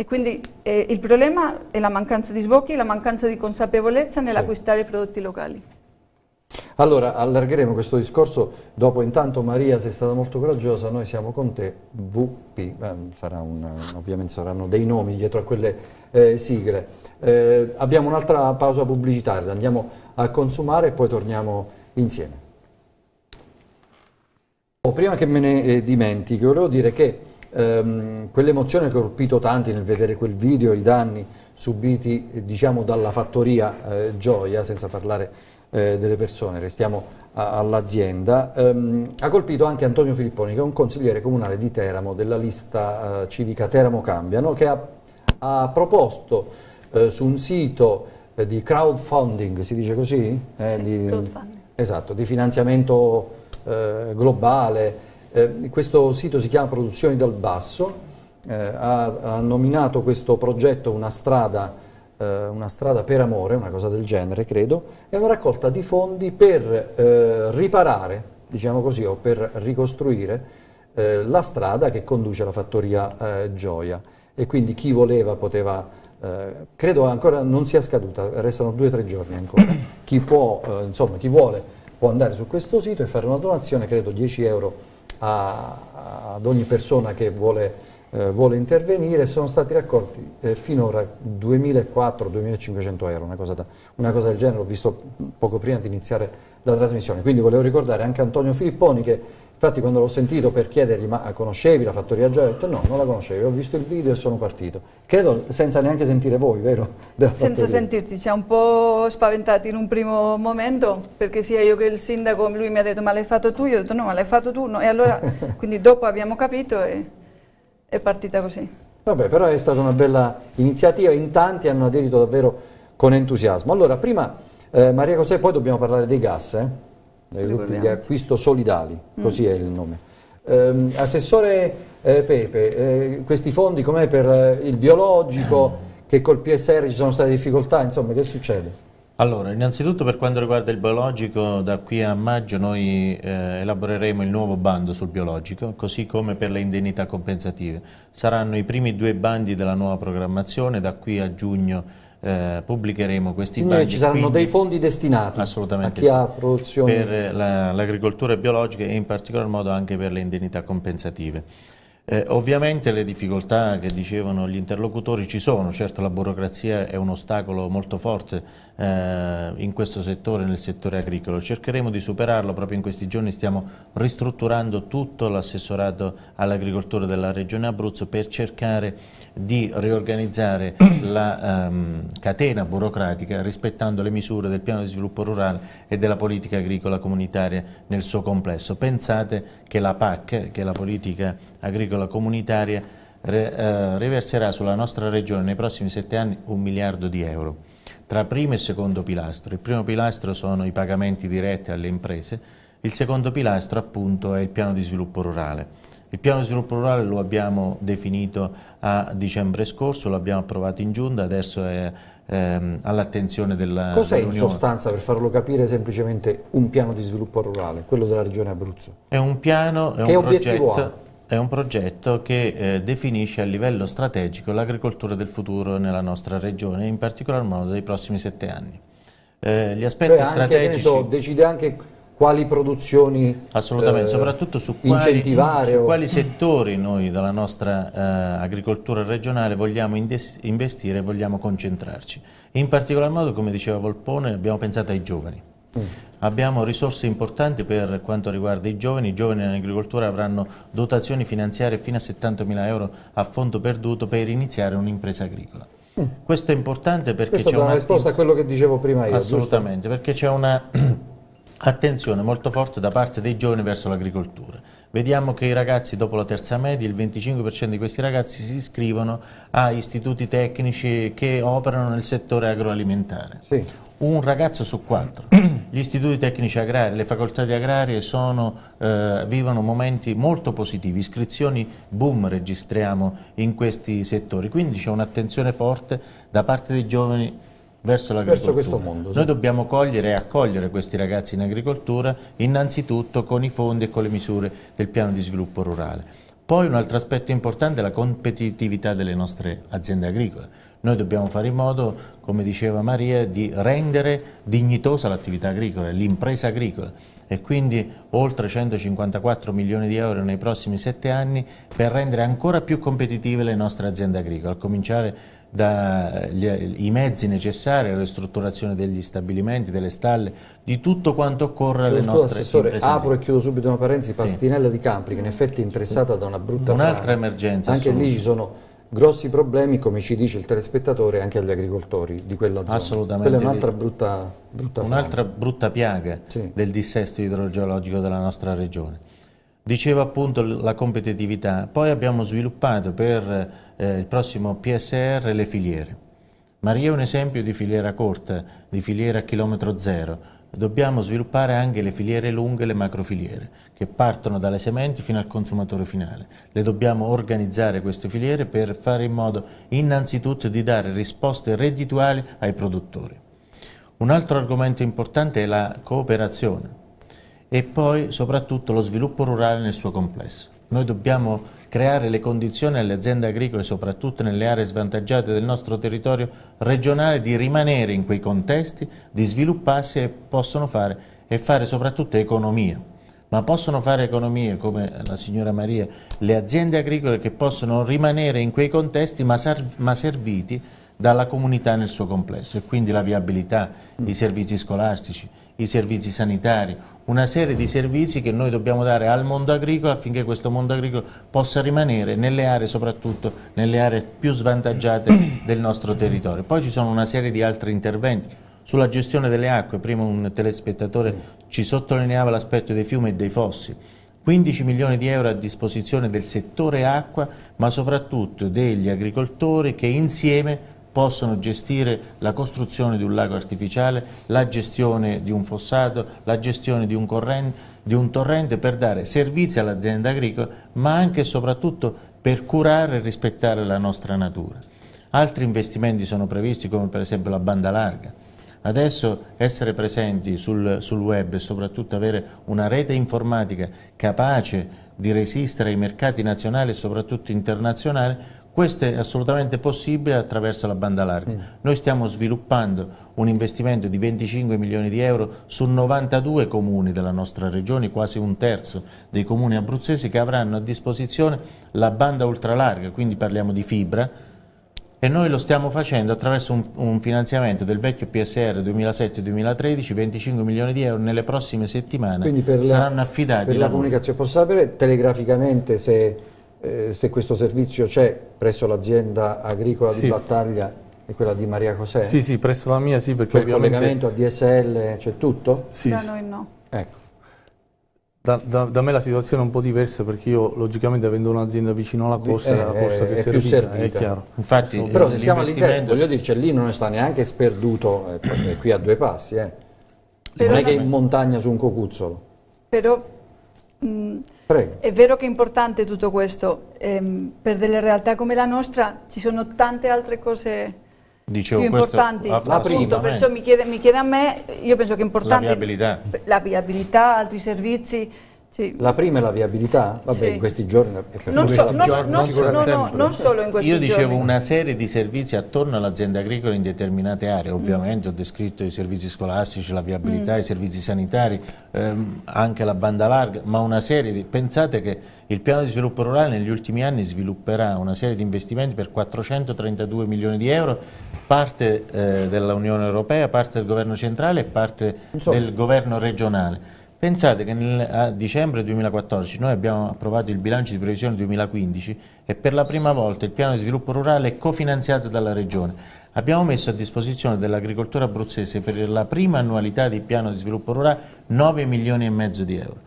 E quindi eh, il problema è la mancanza di sbocchi, la mancanza di consapevolezza nell'acquistare sì. prodotti locali. Allora, allargheremo questo discorso dopo. Intanto Maria, sei stata molto coraggiosa, noi siamo con te, VP, ehm, sarà un, ovviamente saranno dei nomi dietro a quelle eh, sigle. Eh, abbiamo un'altra pausa pubblicitaria, andiamo a consumare e poi torniamo insieme. Oh, prima che me ne eh, dimentichi, volevo dire che ehm, quell'emozione che ho colpito tanti nel vedere quel video, i danni, subiti eh, diciamo, dalla fattoria eh, Gioia, senza parlare eh, delle persone, restiamo all'azienda, ehm, ha colpito anche Antonio Filipponi, che è un consigliere comunale di Teramo, della lista eh, civica Teramo Cambiano, che ha, ha proposto eh, su un sito eh, di crowdfunding, si dice così? Sì, di, esatto, di finanziamento globale. questo sito si chiama Produzioni dal Basso eh, ha, ha, nominato questo progetto una strada, eh, una strada, per amore, una cosa del genere credo, è una raccolta di fondi per eh, riparare, diciamo così, o per ricostruire la strada che conduce alla fattoria Gioia e quindi chi voleva poteva... Eh, credo ancora non sia scaduta, restano due o tre giorni ancora. Chi, può, eh, insomma, chi vuole può andare su questo sito e fare una donazione, credo 10 euro a, ad ogni persona che vuole eh, vuole intervenire, sono stati raccolti eh, finora 2.400-2.500 euro, una cosa, da, una cosa, del genere, l'ho visto poco prima di iniziare la trasmissione. Quindi volevo ricordare anche Antonio Filipponi che infatti quando l'ho sentito per chiedergli ma conoscevi la fattoria già, ho detto no, non la conoscevi, ho visto il video e sono partito. Credo senza neanche sentire voi, vero? senza fattoria. sentirti, ci ha un po' spaventati in un primo momento, perché sia io che il sindaco, lui mi ha detto ma l'hai fatto tu, io ho detto no, ma l'hai fatto tu, no. e allora quindi dopo abbiamo capito e è partita così. Vabbè, però è stata una bella iniziativa, in tanti hanno aderito davvero con entusiasmo. Allora, prima eh, Maria Cosè, poi dobbiamo parlare dei gas, eh? dei gruppi di acquisto solidali, mm. così è il nome. Ehm, eh, assessore Pepe, eh, questi fondi com'è per eh, il biologico, che col PSR ci sono state difficoltà, insomma, che succede? Allora, innanzitutto per quanto riguarda il biologico, da qui a maggio noi eh, elaboreremo il nuovo bando sul biologico, così come per le indennità compensative. Saranno i primi due bandi della nuova programmazione, da qui a giugno eh, pubblicheremo questi Signore, bandi. ci saranno quindi, dei fondi destinati assolutamente sì, produzione? per l'agricoltura la, biologica e in particolar modo anche per le indennità compensative. Eh, ovviamente le difficoltà che dicevano gli interlocutori ci sono, certo la burocrazia è un ostacolo molto forte eh, in questo settore, nel settore agricolo, cercheremo di superarlo, proprio in questi giorni stiamo ristrutturando tutto l'assessorato all'agricoltura della Regione Abruzzo per cercare di riorganizzare la um, catena burocratica rispettando le misure del piano di sviluppo rurale e della politica agricola comunitaria nel suo complesso. Pensate che la PAC, che è la politica agricola comunitaria, re, eh, riverserà sulla nostra regione nei prossimi sette anni un miliardo di euro tra primo e secondo pilastro. Il primo pilastro sono i pagamenti diretti alle imprese, il secondo pilastro appunto è il piano di sviluppo rurale. Il piano di sviluppo rurale lo abbiamo definito a dicembre scorso, lo abbiamo approvato in giunta, adesso è ehm, all'attenzione della Cos'è in sostanza, per farlo capire semplicemente, un piano di sviluppo rurale, quello della regione Abruzzo? È un piano, è che un progetto... Ha? È un progetto che eh, definisce a livello strategico l'agricoltura del futuro nella nostra regione, in particolar modo dei prossimi sette anni. Eh, gli aspetti cioè anche, strategici... So, decide anche quali produzioni Assolutamente, eh, soprattutto su quali, su quali settori noi della nostra eh, agricoltura regionale vogliamo investire e vogliamo concentrarci. In particolar modo, come diceva Volpone, abbiamo pensato ai giovani. Mm. Abbiamo risorse importanti per quanto riguarda i giovani, i giovani in agricoltura avranno dotazioni finanziarie fino a 70.000 euro a fondo perduto per iniziare un'impresa agricola. Mm. Questo è importante perché c'è una risposta a quello che dicevo prima io. Assolutamente, giusto? perché c'è una Attenzione molto forte da parte dei giovani verso l'agricoltura. Vediamo che i ragazzi dopo la terza media, il 25% di questi ragazzi si iscrivono a istituti tecnici che operano nel settore agroalimentare. Sì. Un ragazzo su quattro. Gli istituti tecnici agrari, le facoltà di agrarie sono, eh, vivono momenti molto positivi, iscrizioni boom registriamo in questi settori, quindi c'è un'attenzione forte da parte dei giovani verso l'agricoltura. questo mondo. Sì. Noi dobbiamo cogliere e accogliere questi ragazzi in agricoltura innanzitutto con i fondi e con le misure del piano di sviluppo rurale. Poi un altro aspetto importante è la competitività delle nostre aziende agricole. Noi dobbiamo fare in modo, come diceva Maria, di rendere dignitosa l'attività agricola, l'impresa agricola e quindi oltre 154 milioni di euro nei prossimi sette anni per rendere ancora più competitive le nostre aziende agricole, a cominciare dai mezzi necessari alla ristrutturazione degli stabilimenti, delle stalle, di tutto quanto occorre alle Scusa, nostre assessore, imprese. Apro e chiudo subito una parentesi, Pastinella sì. di Campri che in effetti è interessata da una brutta Un'altra emergenza. Anche lì ci sono grossi problemi, come ci dice il telespettatore, anche agli agricoltori di quella zona. Assolutamente. Quella è un'altra brutta, brutta Un'altra brutta piaga sì. del dissesto idrogeologico della nostra regione. Dicevo appunto la competitività, poi abbiamo sviluppato per eh, il prossimo PSR le filiere. Maria è un esempio di filiera corta, di filiera a chilometro zero. Dobbiamo sviluppare anche le filiere lunghe, le macrofiliere, che partono dalle sementi fino al consumatore finale. Le dobbiamo organizzare queste filiere per fare in modo innanzitutto di dare risposte reddituali ai produttori. Un altro argomento importante è la cooperazione e poi soprattutto lo sviluppo rurale nel suo complesso. Noi dobbiamo creare le condizioni alle aziende agricole, soprattutto nelle aree svantaggiate del nostro territorio regionale, di rimanere in quei contesti, di svilupparsi e possono fare, e fare soprattutto economia. Ma possono fare economie, come la signora Maria, le aziende agricole che possono rimanere in quei contesti ma, ma serviti dalla comunità nel suo complesso e quindi la viabilità, i servizi scolastici, i servizi sanitari, una serie di servizi che noi dobbiamo dare al mondo agricolo affinché questo mondo agricolo possa rimanere nelle aree, soprattutto nelle aree più svantaggiate del nostro territorio. Poi ci sono una serie di altri interventi, sulla gestione delle acque, prima un telespettatore sì. ci sottolineava l'aspetto dei fiumi e dei fossi, 15 milioni di euro a disposizione del settore acqua, ma soprattutto degli agricoltori che insieme possono gestire la costruzione di un lago artificiale, la gestione di un fossato, la gestione di un, corrente, di un torrente per dare servizi all'azienda agricola, ma anche e soprattutto per curare e rispettare la nostra natura. Altri investimenti sono previsti come per esempio la banda larga. Adesso essere presenti sul, sul web e soprattutto avere una rete informatica capace di resistere ai mercati nazionali e soprattutto internazionali questo è assolutamente possibile attraverso la banda larga. Mm. Noi stiamo sviluppando un investimento di 25 milioni di euro su 92 comuni della nostra regione, quasi un terzo dei comuni abruzzesi che avranno a disposizione la banda ultralarga, quindi parliamo di fibra, e noi lo stiamo facendo attraverso un, un finanziamento del vecchio PSR 2007-2013, 25 milioni di euro, nelle prossime settimane per saranno la, affidati. Per la comunicazione, posso sapere telegraficamente se eh, se questo servizio c'è presso l'azienda agricola sì. di battaglia e quella di Maria José? Sì, sì, presso la mia sì, perché cioè, ovviamente... il collegamento a DSL c'è tutto? Sì. Da noi no. Ecco. Da, da, da, me la situazione è un po' diversa perché io logicamente avendo un'azienda vicino alla costa, eh, la costa eh, che è servita, più servita, è chiaro. Infatti, però se eh, stiamo all'interno, voglio dire, cioè, lì non sta neanche sperduto, è eh, qui a due passi, eh. non è che in montagna su un cocuzzolo. Però Mm, è vero che è importante tutto questo, ehm, per delle realtà come la nostra ci sono tante altre cose Dicevo, più importanti, appunto, perciò mi chiede, mi chiede, a me, io penso che è importante la viabilità, la viabilità altri servizi, sì. La prima è la viabilità? Vabbè, sì. in questi giorni è eh, per non, so, giorni, non, so, no, non solo in questi Io dicevo giorni. una serie di servizi attorno all'azienda agricola in determinate aree, ovviamente mm. ho descritto i servizi scolastici, la viabilità, mm. i servizi sanitari, ehm, anche la banda larga, ma una serie di... Pensate che il piano di sviluppo rurale negli ultimi anni svilupperà una serie di investimenti per 432 milioni di euro, parte eh, Unione Europea, parte del governo centrale e parte so. del governo regionale Pensate che nel, a dicembre 2014 noi abbiamo approvato il bilancio di previsione 2015 e per la prima volta il piano di sviluppo rurale è cofinanziato dalla Regione. Abbiamo messo a disposizione dell'agricoltura abruzzese per la prima annualità di piano di sviluppo rurale 9 milioni e mezzo di euro.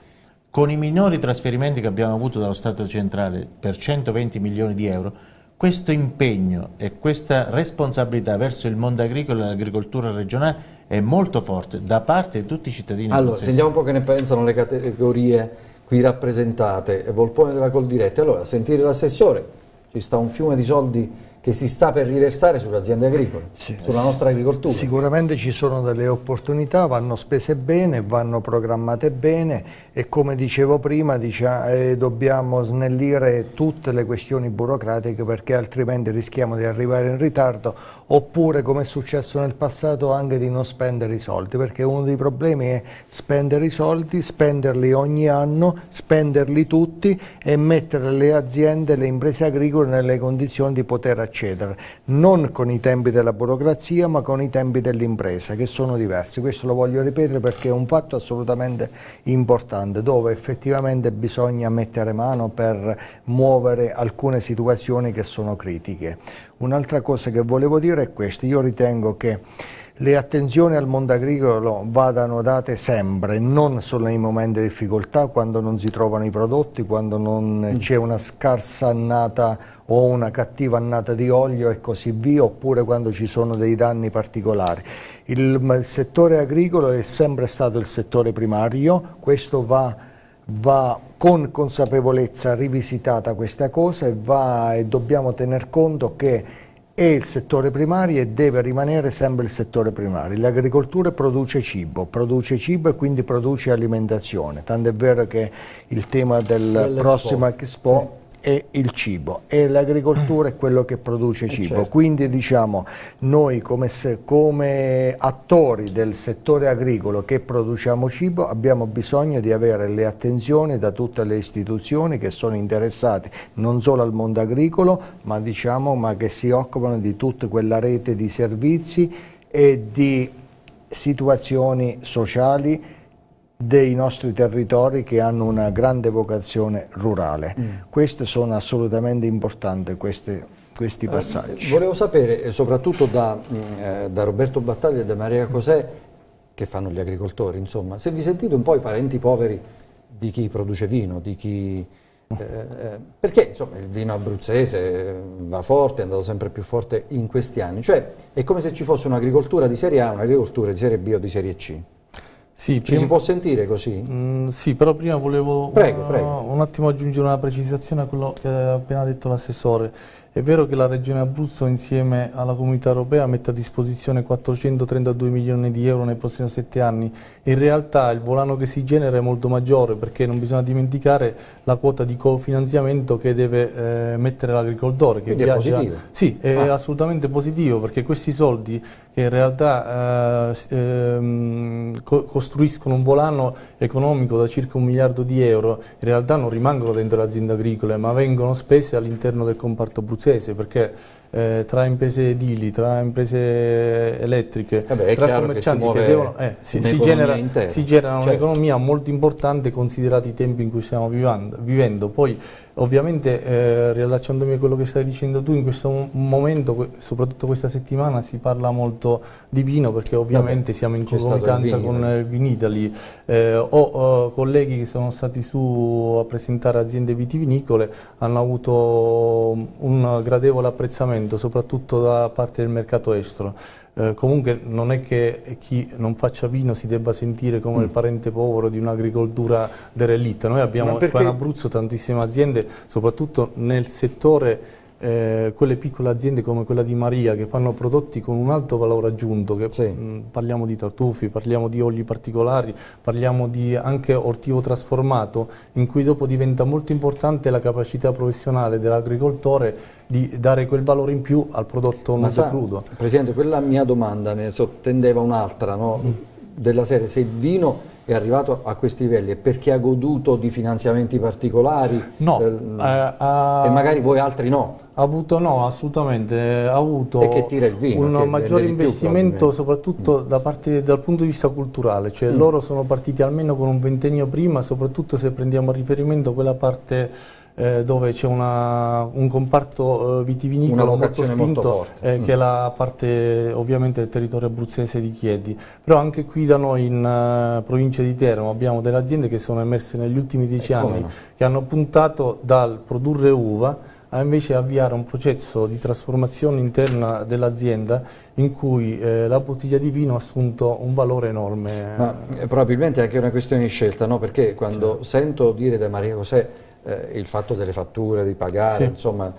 Con i minori trasferimenti che abbiamo avuto dallo Stato centrale per 120 milioni di euro, questo impegno e questa responsabilità verso il mondo agricolo e l'agricoltura regionale è molto forte da parte di tutti i cittadini. Allora, sentiamo un po' che ne pensano le categorie qui rappresentate, Volpone della Diretta. Allora, sentire l'assessore, ci sta un fiume di soldi che si sta per riversare sulle aziende agricole, sì, sulla nostra agricoltura. Sicuramente ci sono delle opportunità, vanno spese bene, vanno programmate bene e come dicevo prima diciamo, eh, dobbiamo snellire tutte le questioni burocratiche perché altrimenti rischiamo di arrivare in ritardo oppure come è successo nel passato anche di non spendere i soldi perché uno dei problemi è spendere i soldi, spenderli ogni anno, spenderli tutti e mettere le aziende, le imprese agricole nelle condizioni di poter accedere accedere, non con i tempi della burocrazia ma con i tempi dell'impresa che sono diversi. Questo lo voglio ripetere perché è un fatto assolutamente importante dove effettivamente bisogna mettere mano per muovere alcune situazioni che sono critiche. Un'altra cosa che volevo dire è questo, io ritengo che le attenzioni al mondo agricolo vadano date sempre, non solo nei momenti di difficoltà, quando non si trovano i prodotti, quando non mm. c'è una scarsa annata o una cattiva annata di olio e così via, oppure quando ci sono dei danni particolari. Il, il settore agricolo è sempre stato il settore primario, questo va, va con consapevolezza rivisitata questa cosa e, va, e dobbiamo tener conto che è il settore primario e deve rimanere sempre il settore primario. L'agricoltura produce cibo, produce cibo e quindi produce alimentazione, tanto è vero che il tema del prossimo Expo è il cibo e l'agricoltura è quello che produce eh, cibo. Certo. Quindi diciamo noi come, come, attori del settore agricolo che produciamo cibo abbiamo bisogno di avere le attenzioni da tutte le istituzioni che sono interessate non solo al mondo agricolo ma, diciamo, ma che si occupano di tutta quella rete di servizi e di situazioni sociali dei nostri territori che hanno una grande vocazione rurale. Mm. Queste sono assolutamente importanti, queste, questi eh, passaggi. Eh, volevo sapere, eh, soprattutto da, mm, eh, da Roberto Battaglia e da Maria Cosè, che fanno gli agricoltori, insomma, se vi sentite un po' i parenti poveri di chi produce vino, di chi... Eh, eh perché insomma, il vino abruzzese va forte, è andato sempre più forte in questi anni, cioè è come se ci fosse un'agricoltura di serie A, un'agricoltura di serie B o di serie C. Sì, Ci prima... si può sentire così? Mm, sì, però prima volevo prego, un, prego. un attimo aggiungere una precisazione a quello che ha appena detto l'assessore. È vero che la Regione Abruzzo insieme alla Comunità Europea mette a disposizione 432 milioni di euro nei prossimi sette anni, in realtà il volano che si genera è molto maggiore perché non bisogna dimenticare la quota di cofinanziamento che deve eh, mettere l'agricoltore. Quindi viaggia... è positivo? Sì, è ah. assolutamente positivo perché questi soldi che in realtà eh, ehm, co costruiscono un volano economico da circa un miliardo di euro, in realtà non rimangono dentro le aziende agricole, ma vengono spese all'interno del comparto abruzzese, perché eh, tra imprese edili, tra imprese elettriche, Vabbè, tra commercianti che, si che devono, eh, si, si, genera, si, genera, certo. un'economia molto importante considerati i tempi in cui stiamo vivendo. Poi Ovviamente eh, riallacciandomi a quello che stai dicendo tu, in questo momento, soprattutto questa settimana, si parla molto di vino perché ovviamente Vabbè, siamo in concomitanza con il Vinitaly. Eh, ho eh, colleghi che sono stati su a presentare aziende vitivinicole, hanno avuto un gradevole apprezzamento soprattutto da parte del mercato estero. Eh, comunque non è che chi non faccia vino si debba sentire come mm. il parente povero di un'agricoltura derelitta. Noi abbiamo qua in Abruzzo tantissime aziende, soprattutto nel settore eh, quelle piccole aziende come quella di Maria che fanno prodotti con un alto valore aggiunto, sì. mh, mm, parliamo di tartufi, parliamo di oli particolari, parliamo di anche ortivo trasformato, in cui dopo diventa molto importante la capacità professionale dell'agricoltore di dare quel valore in più al prodotto Ma crudo. Presidente, quella mia domanda ne sottendeva un'altra, no? mm. della serie, se il vino è arrivato a questi livelli è perché ha goduto di finanziamenti particolari? No. Eh, ha, e magari voi altri no? Ha avuto no, assolutamente. Ha avuto vino, un maggiore investimento più, soprattutto mm. da parte, dal punto di vista culturale, cioè mm. loro sono partiti almeno con un ventennio prima, soprattutto se prendiamo a riferimento quella parte eh, dove c'è un comparto eh, vitivinicolo molto spinto, molto mm. Eh, che è mm. la parte ovviamente del territorio abruzzese di Chiedi. Però anche qui da noi in uh, provincia di Teramo abbiamo delle aziende che sono emerse negli ultimi dieci eh, e anni, no? che hanno puntato dal produrre uva a invece avviare un processo di trasformazione interna dell'azienda in cui eh, la bottiglia di vino ha assunto un valore enorme. Ma, probabilmente è anche una questione di scelta, no? perché quando certo. sento dire da Maria José eh, il fatto delle fatture, di pagare, sì. insomma,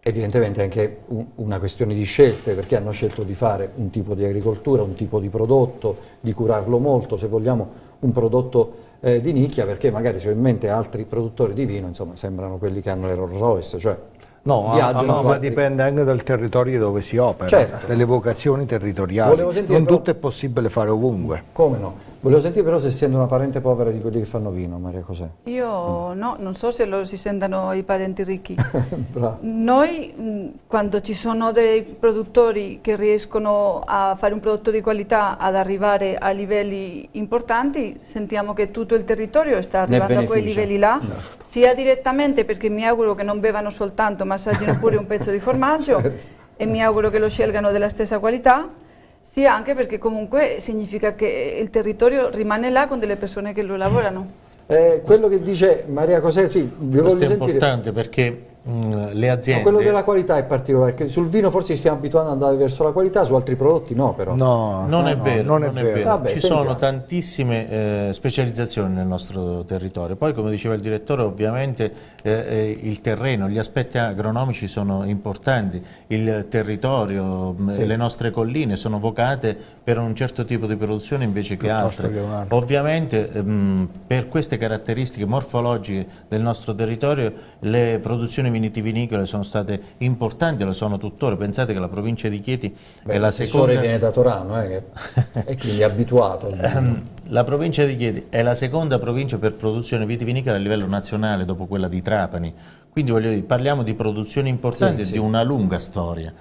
evidentemente anche un, una questione di scelte, perché hanno scelto di fare un tipo di agricoltura, un tipo di prodotto, di curarlo molto, se vogliamo un prodotto eh, di nicchia, perché magari se ho in mente altri produttori di vino, insomma, sembrano quelli che hanno le Rolls Royce, cioè No, viaggio, ah, ah, no ma dipende anche dal territorio dove si opera, certo. dalle vocazioni territoriali. Non tutto è possibile fare ovunque. Come no? Volevo sentire però se sento una parente povera di quelli che fanno vino, Maria Cos'è? Io mm. no, non so se lo si sentano i parenti ricchi. Noi mm, quando ci sono dei produttori che riescono a fare un prodotto di qualità, ad arrivare a livelli importanti, sentiamo che tutto il territorio sta arrivando a quei livelli là, certo. sia direttamente perché mi auguro che non bevano soltanto, ma assaggino pure un pezzo di formaggio certo. e mi auguro che lo scelgano della stessa qualità sì, anche perché comunque significa che il territorio rimane là con delle persone che lo lavorano. Eh, quello che dice Maria Cosè, sì, vi Questo voglio sentire. Questo è importante perché Mm, le aziende... Ma quello della qualità è particolare, perché sul vino forse ci stiamo abituando ad andare verso la qualità, su altri prodotti no però. No, non, no, è, vero, no, non, non è, è vero, vero. Vabbè, Ci sentiamo. sono tantissime eh, specializzazioni nel nostro territorio. Poi come diceva il direttore ovviamente eh, eh il terreno, gli aspetti agronomici sono importanti, il territorio, mm, sì. le nostre colline sono vocate per un certo tipo di produzione invece che altre. Che ovviamente mh, ehm, per queste caratteristiche morfologiche del nostro territorio le produzioni vitivinicole sono state importanti, lo sono tuttora. Pensate che la provincia di Chieti Beh, è la seconda... Il viene da Torano eh, che... e quindi è abituato. Ehm, la provincia di Chieti è la seconda provincia per produzione vitivinicola a livello nazionale dopo quella di Trapani. Quindi dire, parliamo di produzioni importanti sì, di sì. una lunga storia.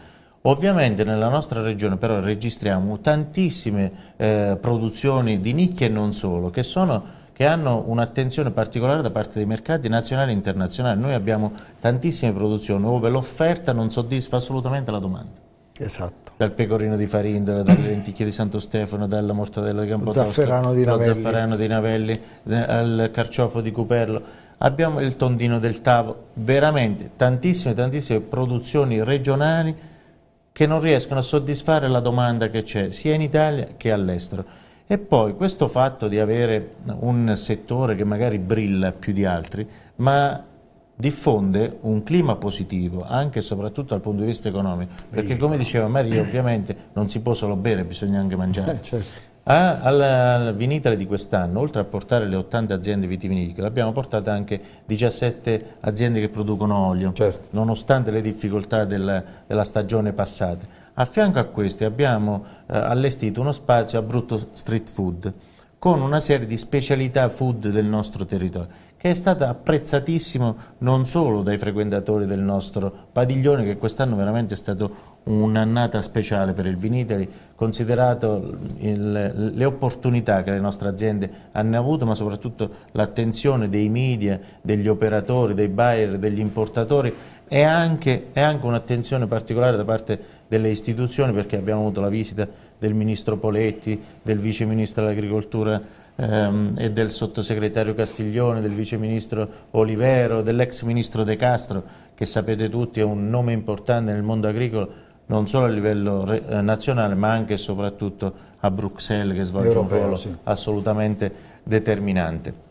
Ovviamente nella nostra regione però registriamo tantissime eh, produzioni di nicchie e non solo, che sono che hanno un'attenzione particolare da parte dei mercati nazionali e internazionali. Noi abbiamo tantissime produzioni dove l'offerta non soddisfa assolutamente la domanda. Esatto. Dal pecorino di Farindola, dalle lenticchie di Santo Stefano, dalla mortadella di Campotosto, zafferano di Navelli. zafferano di Navelli, eh, al carciofo di Cuperlo. Abbiamo il tondino del Tavo, veramente tantissime, tantissime produzioni regionali che non riescono a soddisfare la domanda che c'è sia in Italia che all'estero. E poi questo fatto di avere un settore che magari brilla più di altri, ma diffonde un clima positivo anche e soprattutto dal punto di vista economico perché come diceva Maria ovviamente non si può solo bere bisogna anche mangiare eh, certo. Ah, alla vinitale di quest'anno, oltre a portare le 80 aziende vitivinicole, abbiamo portato anche 17 aziende che producono olio, certo. nonostante le difficoltà della, della stagione passata. A fianco a questi abbiamo eh, allestito uno spazio a brutto street food con una serie di specialità food del nostro territorio che è stata apprezzatissimo non solo dai frequentatori del nostro padiglione che quest'anno veramente è stato un'annata speciale per il Vinitali, considerato il, le opportunità che le nostre aziende hanno avuto, ma soprattutto l'attenzione dei media, degli operatori, dei buyer, degli importatori e anche, anche un'attenzione particolare da parte di delle istituzioni perché abbiamo avuto la visita del Ministro Poletti, del Vice Ministro dell'Agricoltura ehm, e del Sottosegretario Castiglione, del Vice Ministro Olivero, dell'ex Ministro De Castro che sapete tutti è un nome importante nel mondo agricolo non solo a livello eh, nazionale ma anche e soprattutto a Bruxelles che svolge Europeo, un ruolo sì. assolutamente determinante.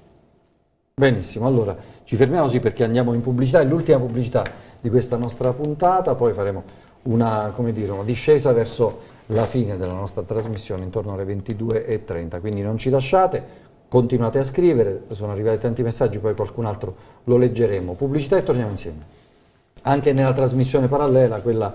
Benissimo, allora ci fermiamo così perché andiamo in pubblicità, è l'ultima pubblicità di questa nostra puntata, poi faremo una, dire, una discesa verso la fine della nostra trasmissione intorno alle 22.30, quindi non ci lasciate, continuate a scrivere, sono arrivati tanti messaggi, poi qualcun altro lo leggeremo. Pubblicità e torniamo insieme. Anche nella trasmissione parallela, quella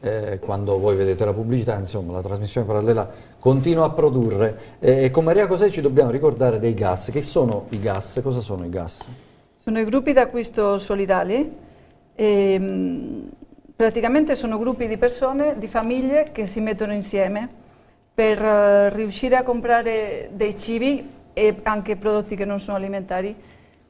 eh, quando voi vedete la pubblicità, insomma, la trasmissione parallela continua a produrre. Eh, e con Maria Cosè ci dobbiamo ricordare dei gas. Che sono i gas? Cosa sono i gas? Sono i gruppi d'acquisto solidali. Ehm praticamente sono gruppi di persone, di famiglie che si mettono insieme per eh, riuscire a comprare dei cibi e anche prodotti che non sono alimentari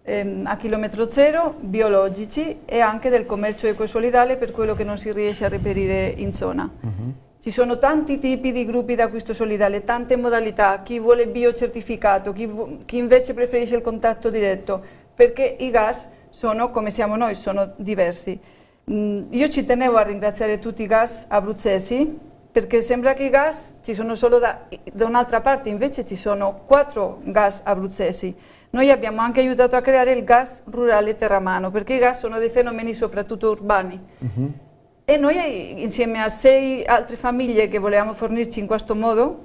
ehm, a chilometro zero, biologici e anche del commercio ecosolidale per quello che non si riesce a reperire in zona. Uh mhm. -huh. Ci sono tanti tipi di gruppi d'acquisto solidale, tante modalità, chi vuole biocertificato, chi, chi invece preferisce il contatto diretto, perché i gas sono come siamo noi, sono diversi. Mm, io ci tenevo a ringraziare tutti i gas abruzzesi perché sembra che i gas ci sono solo da, da un'altra parte, invece ci sono quattro gas abruzzesi. Noi abbiamo anche aiutato a creare il gas rurale terramano perché i gas sono dei fenomeni soprattutto urbani. Uh mhm. -huh. E noi insieme a sei altre famiglie che volevamo fornirci in questo modo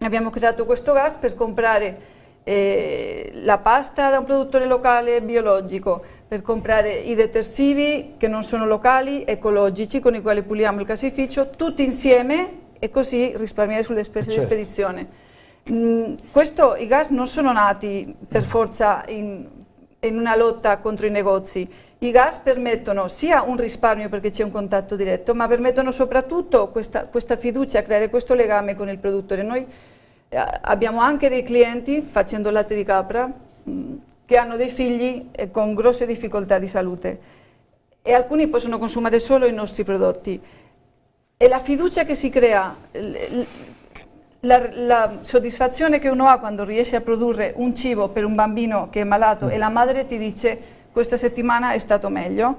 abbiamo creato questo gas per comprare eh, la pasta da un produttore locale biologico, per comprare i detersivi che non sono locali, ecologici, con i quali puliamo il casificio, tutti insieme e così risparmiare sulle spese certo. di spedizione. Mm, questo, I gas non sono nati per forza in, in una lotta contro i negozi, i gas permettono sia un risparmio perché c'è un contatto diretto, ma permettono soprattutto questa, questa fiducia, creare questo legame con il produttore. Noi eh, abbiamo anche dei clienti, facendo latte di capra, mh, mm, che hanno dei figli eh, con grosse difficoltà di salute e alcuni possono consumare solo i nostri prodotti. E la fiducia che si crea, la, la, soddisfazione che uno ha quando riesce a produrre un cibo per un bambino che è malato e la madre ti dice questa settimana è stato meglio,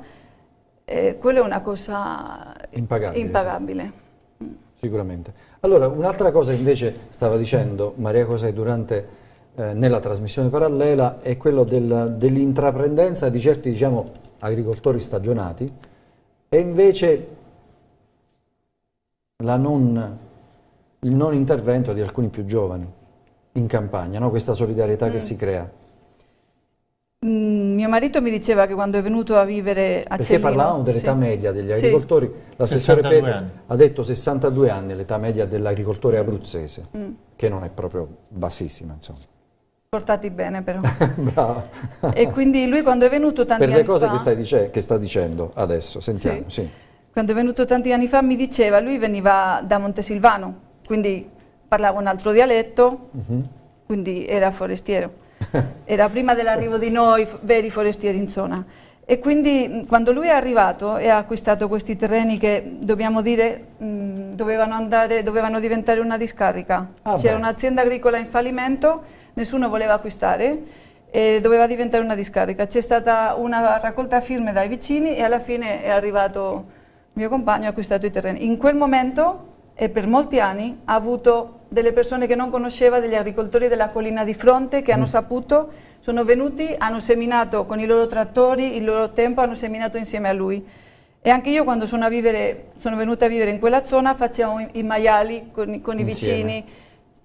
eh, quella è una cosa impagabile. impagabile. Sì. Sicuramente. Allora, un'altra cosa invece stava dicendo Maria Cosè durante eh, nella trasmissione parallela è quello del, dell'intraprendenza di certi diciamo, agricoltori stagionati e invece non, il non intervento di alcuni più giovani in campagna, no? questa solidarietà mm. che si crea. Mm, mio marito mi diceva che quando è venuto a vivere a Perché Cellino... parlavamo dell'età sì. media degli agricoltori, sì. l'assessore Pepe ha detto 62 anni l'età media dell'agricoltore abruzzese, mm. che non è proprio bassissima insomma portati bene però. e quindi lui quando è venuto tanti anni fa... Per le cose fa, che, dice, che, sta dicendo adesso, sentiamo. Sì. Sì. Quando è venuto tanti anni fa mi diceva, lui veniva da Montesilvano, quindi parlava un altro dialetto, uh mhm. -huh. quindi era forestiero. era prima dell'arrivo di noi veri forestieri in zona. E quindi mm, quando lui è arrivato e ha acquistato questi terreni che dobbiamo dire mh, mm, dovevano, andare, dovevano diventare una discarica, ah c'era un'azienda agricola in fallimento nessuno voleva acquistare e doveva diventare una discarica. C'è stata una raccolta firme dai vicini e alla fine è arrivato mio compagno e ha acquistato i terreni. In quel momento e per molti anni ha avuto delle persone che non conosceva, degli agricoltori della collina di fronte che hanno mm. saputo, sono venuti, hanno seminato con i loro trattori, il loro tempo, hanno seminato insieme a lui. E anche io quando sono, a vivere, sono venuta a vivere in quella zona facevo i maiali con, con i vicini.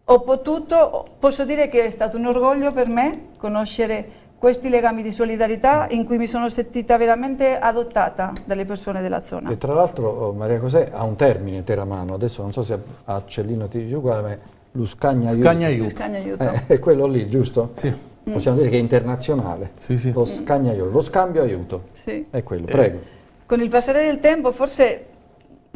Ho potuto, posso dire che è stato un orgoglio per me conoscere questi legami di solidarietà in cui mi sono sentita veramente adottata dalle persone della zona. E tra l'altro oh, Maria Cosè ha un termine teramano, adesso non so se a Cellino ti dice uguale, ma è l'Uscagna Aiuto. L'Uscagna Aiuto. Aiuto. Eh, è quello lì, giusto? Sì. Possiamo mm. dire che è internazionale. Sì, sì. Lo, mm. lo scambio aiuto. Sì. È quello, prego. Eh. Con il passare del tempo forse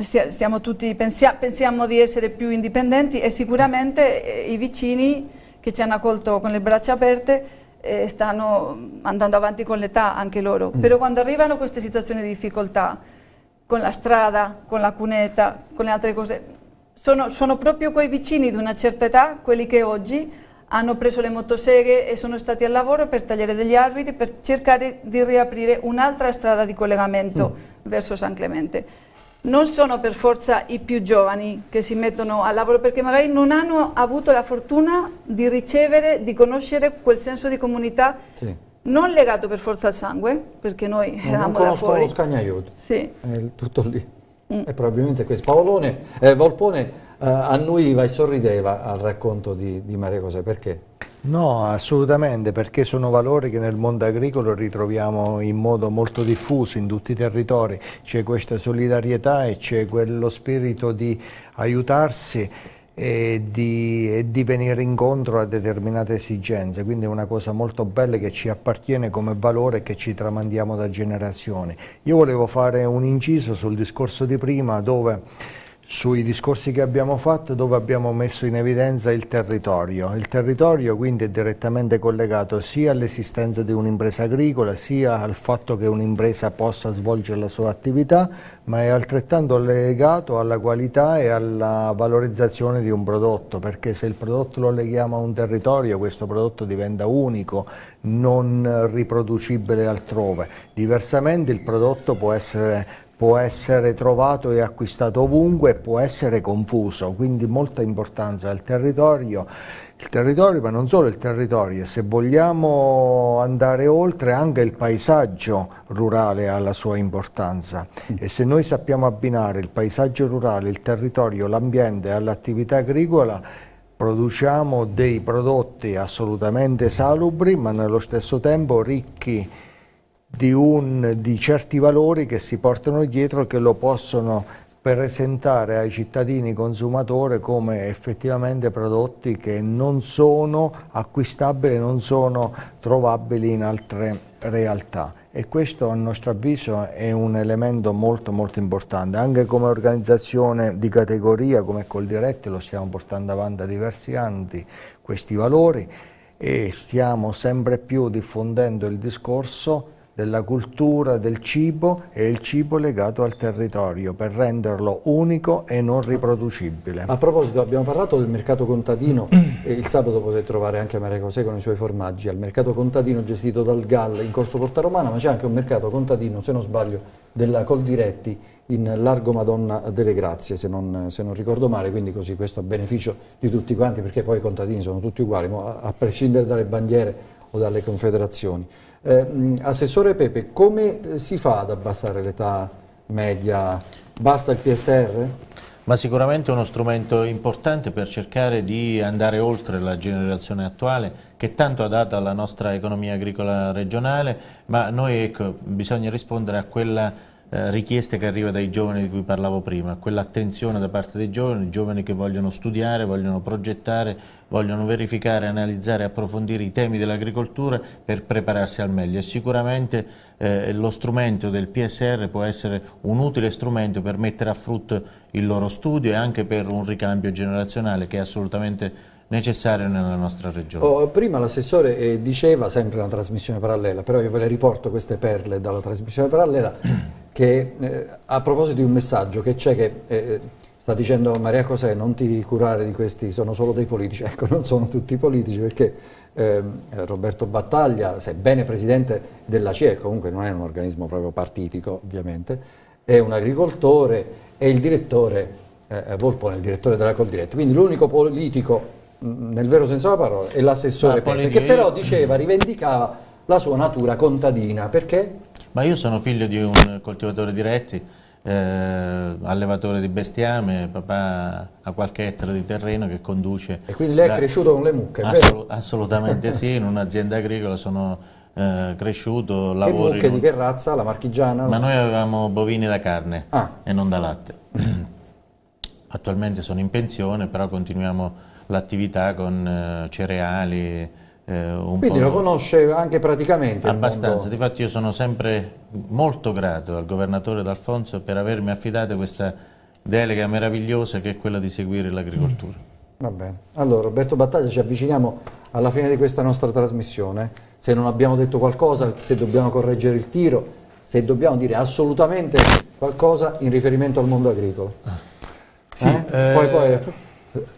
stiamo tutti, pensia, pensiamo di essere più indipendenti e sicuramente eh, i vicini che ci hanno accolto con le braccia aperte eh, stanno andando avanti con l'età anche loro, mm. però quando arrivano queste situazioni di difficoltà, con la strada, con la cuneta, con le altre cose, sono, sono proprio quei vicini di una certa età, quelli che oggi hanno preso le motoseghe e sono stati al lavoro per tagliare degli alberi per cercare di riaprire un'altra strada di collegamento mm. verso San Clemente non sono per forza i più giovani che si mettono al lavoro perché magari non hanno avuto la fortuna di ricevere, di conoscere quel senso di comunità sì. non legato per forza al sangue perché noi non eravamo non conosco lo scagnaiuto, sì. è tutto lì mm. è probabilmente questo Paolone, eh, Volpone eh, a noi vai sorrideva al racconto di, di Maria Cosè, perché? No, assolutamente, perché sono valori che nel mondo agricolo ritroviamo in modo molto diffuso in tutti i territori. C'è questa solidarietà e c'è quello spirito di aiutarsi e di, e di, venire incontro a determinate esigenze, quindi è una cosa molto bella che ci appartiene come valore e che ci tramandiamo da generazioni. Io volevo fare un inciso sul discorso di prima dove sui discorsi che abbiamo fatto dove abbiamo messo in evidenza il territorio. Il territorio quindi è direttamente collegato sia all'esistenza di un'impresa agricola sia al fatto che un'impresa possa svolgere la sua attività, ma è altrettanto legato alla qualità e alla valorizzazione di un prodotto, perché se il prodotto lo leghiamo a un territorio questo prodotto diventa unico, non riproducibile altrove. Diversamente il prodotto può essere può essere trovato e acquistato ovunque e può essere confuso, quindi molta importanza al territorio, il territorio ma non solo il territorio, se vogliamo andare oltre anche il paesaggio rurale ha la sua importanza e se noi sappiamo abbinare il paesaggio rurale, il territorio, l'ambiente all'attività agricola produciamo dei prodotti assolutamente salubri ma nello stesso tempo ricchi di, un, di certi valori che si portano dietro e che lo possono presentare ai cittadini consumatori come effettivamente prodotti che non sono acquistabili, non sono trovabili in altre realtà e questo a nostro avviso è un elemento molto molto importante anche come organizzazione di categoria come Coldiretti lo stiamo portando avanti da diversi anni questi valori e stiamo sempre più diffondendo il discorso della cultura del cibo e il cibo legato al territorio per renderlo unico e non riproducibile. A proposito abbiamo parlato del mercato contadino e il sabato potete trovare anche Maria Cosè con i suoi formaggi al mercato contadino gestito dal GAL in Corso Porta Romana ma c'è anche un mercato contadino se non sbaglio della Coldiretti in Largo Madonna delle Grazie, se non, se non, ricordo male, quindi così questo a beneficio di tutti quanti, perché poi i contadini sono tutti uguali, a prescindere dalle bandiere o dalle confederazioni. Eh, Assessore Pepe, come eh, si fa ad abbassare l'età media? Basta il PSR? Ma sicuramente è uno strumento importante per cercare di andare oltre la generazione attuale che tanto ha dato alla nostra economia agricola regionale, ma noi ecco, bisogna rispondere a quella eh, richieste che arriva dai giovani di cui parlavo prima, quell'attenzione da parte dei giovani, giovani che vogliono studiare, vogliono progettare, vogliono verificare, analizzare, approfondire i temi dell'agricoltura per prepararsi al meglio e sicuramente eh, lo strumento del PSR può essere un utile strumento per mettere a frutto il loro studio e anche per un ricambio generazionale che è assolutamente necessario nella nostra regione. Oh, prima l'assessore eh, diceva, sempre una trasmissione parallela, però io ve le riporto queste perle dalla trasmissione parallela, che eh, a proposito di un messaggio che c'è che... Eh, sta dicendo Maria Cosè non ti curare di questi, sono solo dei politici, ecco non sono tutti politici perché ehm, Roberto Battaglia, sebbene presidente della CIE, comunque non è un organismo proprio partitico ovviamente, è un agricoltore, e il direttore, eh, eh, Volpone, il direttore della Coldiretti, quindi l'unico politico Mm, nel vero senso della parola, e l'assessore Pepe, che però diceva, rivendicava la sua natura contadina, perché? Ma io sono figlio di un coltivatore di retti, eh, allevatore di bestiame, papà ha qualche ettaro di terreno che conduce... E quindi lei da... è cresciuto con le mucche, Assol Assolutamente sì, in un'azienda agricola sono... Eh, cresciuto, lavoro... mucche, un... di che razza? La marchigiana? Ma noi avevamo bovini da carne ah. e non da latte. Attualmente sono in pensione, però continuiamo l'attività con eh, cereali, eh, un quindi lo conosce anche praticamente abbastanza, di fatto io sono sempre molto grato al governatore D'Alfonso per avermi affidato questa delega meravigliosa che è quella di seguire l'agricoltura va bene, allora Roberto Battaglia ci avviciniamo alla fine di questa nostra trasmissione se non abbiamo detto qualcosa se dobbiamo correggere il tiro se dobbiamo dire assolutamente qualcosa in riferimento al mondo agricolo sì, eh? Eh... Poi, poi... Eh,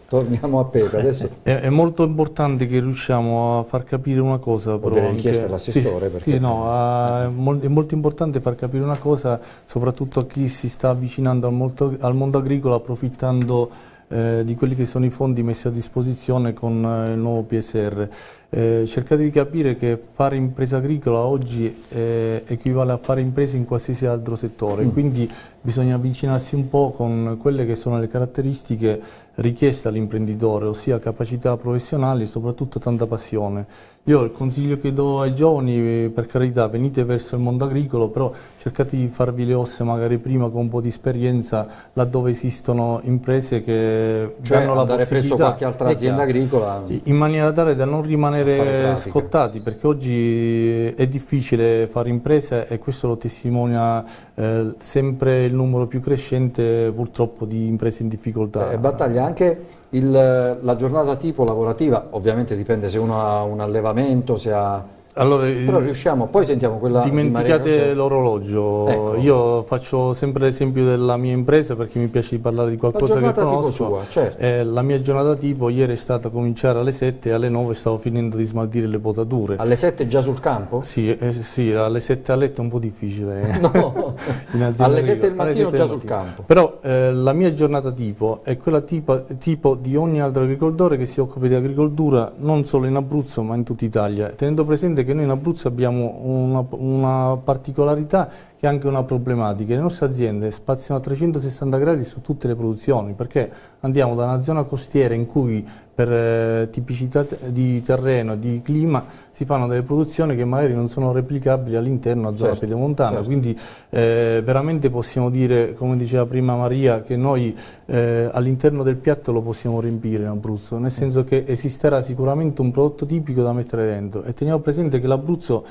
torniamo a Pepe. Adesso... È, è, molto importante che riusciamo a far capire una cosa. Però Ho chiesto all'assessore. Sì, perché... sì, no, a, è molto importante far capire una cosa, soprattutto a chi si sta avvicinando al, molto, al mondo agricolo approfittando eh, di quelli che sono i fondi messi a disposizione con eh, il nuovo PSR. Eh, cercate di capire che fare impresa agricola oggi eh, equivale a fare imprese in qualsiasi altro settore, mm. quindi bisogna avvicinarsi un po' con quelle che sono le caratteristiche richieste all'imprenditore, ossia capacità professionali e soprattutto tanta passione. Io il consiglio che do ai giovani, eh, per carità, venite verso il mondo agricolo, però cercate di farvi le ossa magari prima con un po' di esperienza laddove esistono imprese che cioè danno la possibilità... Cioè andare presso qualche altra azienda agricola... In maniera tale da non rimanere rimanere scottati perché oggi è difficile fare impresa e questo lo testimonia eh, sempre il numero più crescente purtroppo di imprese in difficoltà. Eh, battaglia anche il, la giornata tipo lavorativa, ovviamente dipende se uno ha un allevamento, se ha allora, Però eh, riusciamo, poi sentiamo quella Dimenticate di l'orologio, ecco. io faccio sempre l'esempio della mia impresa perché mi piace parlare di qualcosa che conosco. Sua, certo. eh, la mia giornata tipo ieri è stata cominciare alle 7 e alle 9 stavo finendo di smaltire le potature. Alle 7 già sul campo? Sì, eh, sì alle 7 a letto è un po' difficile. Eh. No, alle 7 del mattino 7 già sul campo. Però eh, la mia giornata tipo è quella tipo, tipo di ogni altro agricoltore che si occupa di agricoltura non solo in Abruzzo ma in tutta Italia, tenendo presente sapete che noi in Abruzzo abbiamo una, una particolarità che è anche una problematica. Le nostre aziende spaziano a 360 gradi su tutte le produzioni perché andiamo da una zona costiera in cui per eh, tipicità di terreno, e di clima, si fanno delle produzioni che magari non sono replicabili all'interno a zona certo, pedemontana, certo. quindi eh, veramente possiamo dire, come diceva prima Maria, che noi eh, all'interno del piatto lo possiamo riempire in Abruzzo, nel senso che esisterà sicuramente un prodotto tipico da mettere dentro e teniamo presente che l'Abruzzo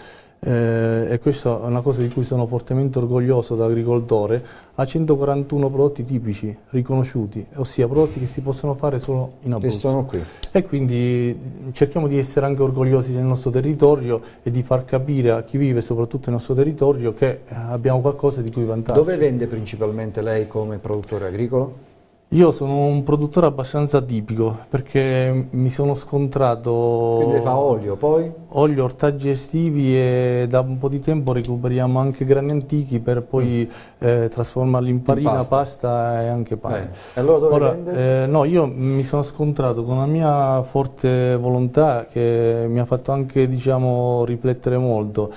eh, e questa è una cosa di cui sono fortemente orgoglioso da agricoltore, ha 141 prodotti tipici riconosciuti, ossia prodotti che si possono fare solo in Abruzzo. sono qui. E quindi cerchiamo di essere anche orgogliosi del nostro territorio e di far capire a chi vive soprattutto nel nostro territorio che abbiamo qualcosa di cui vantarci. Dove vende principalmente lei come produttore agricolo? Io sono un produttore abbastanza tipico perché mi sono scontrato... Quindi fa olio poi? Olio, ortaggi estivi e da un po' di tempo recuperiamo anche grani antichi per poi mm. eh, trasformarli in parina, in pasta. pasta. e anche pane. Eh. E allora dove Ora, eh, no, io mi sono scontrato con una mia forte volontà che mi ha fatto anche diciamo, riflettere molto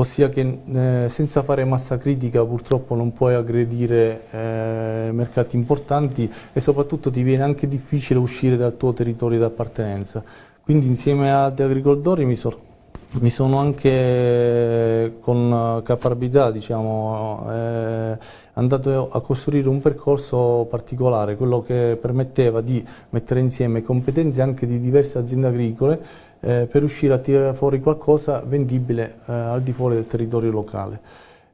ossia che eh, senza fare massa critica purtroppo non puoi aggredire eh, mercati importanti e soprattutto ti viene anche difficile uscire dal tuo territorio d'appartenenza. Quindi insieme ad agricoltori mi, so, mi sono anche con capabilità diciamo, eh, andato a costruire un percorso particolare, quello che permetteva di mettere insieme competenze anche di diverse aziende agricole eh, per riuscire a tirare fuori qualcosa vendibile eh, al di fuori del territorio locale.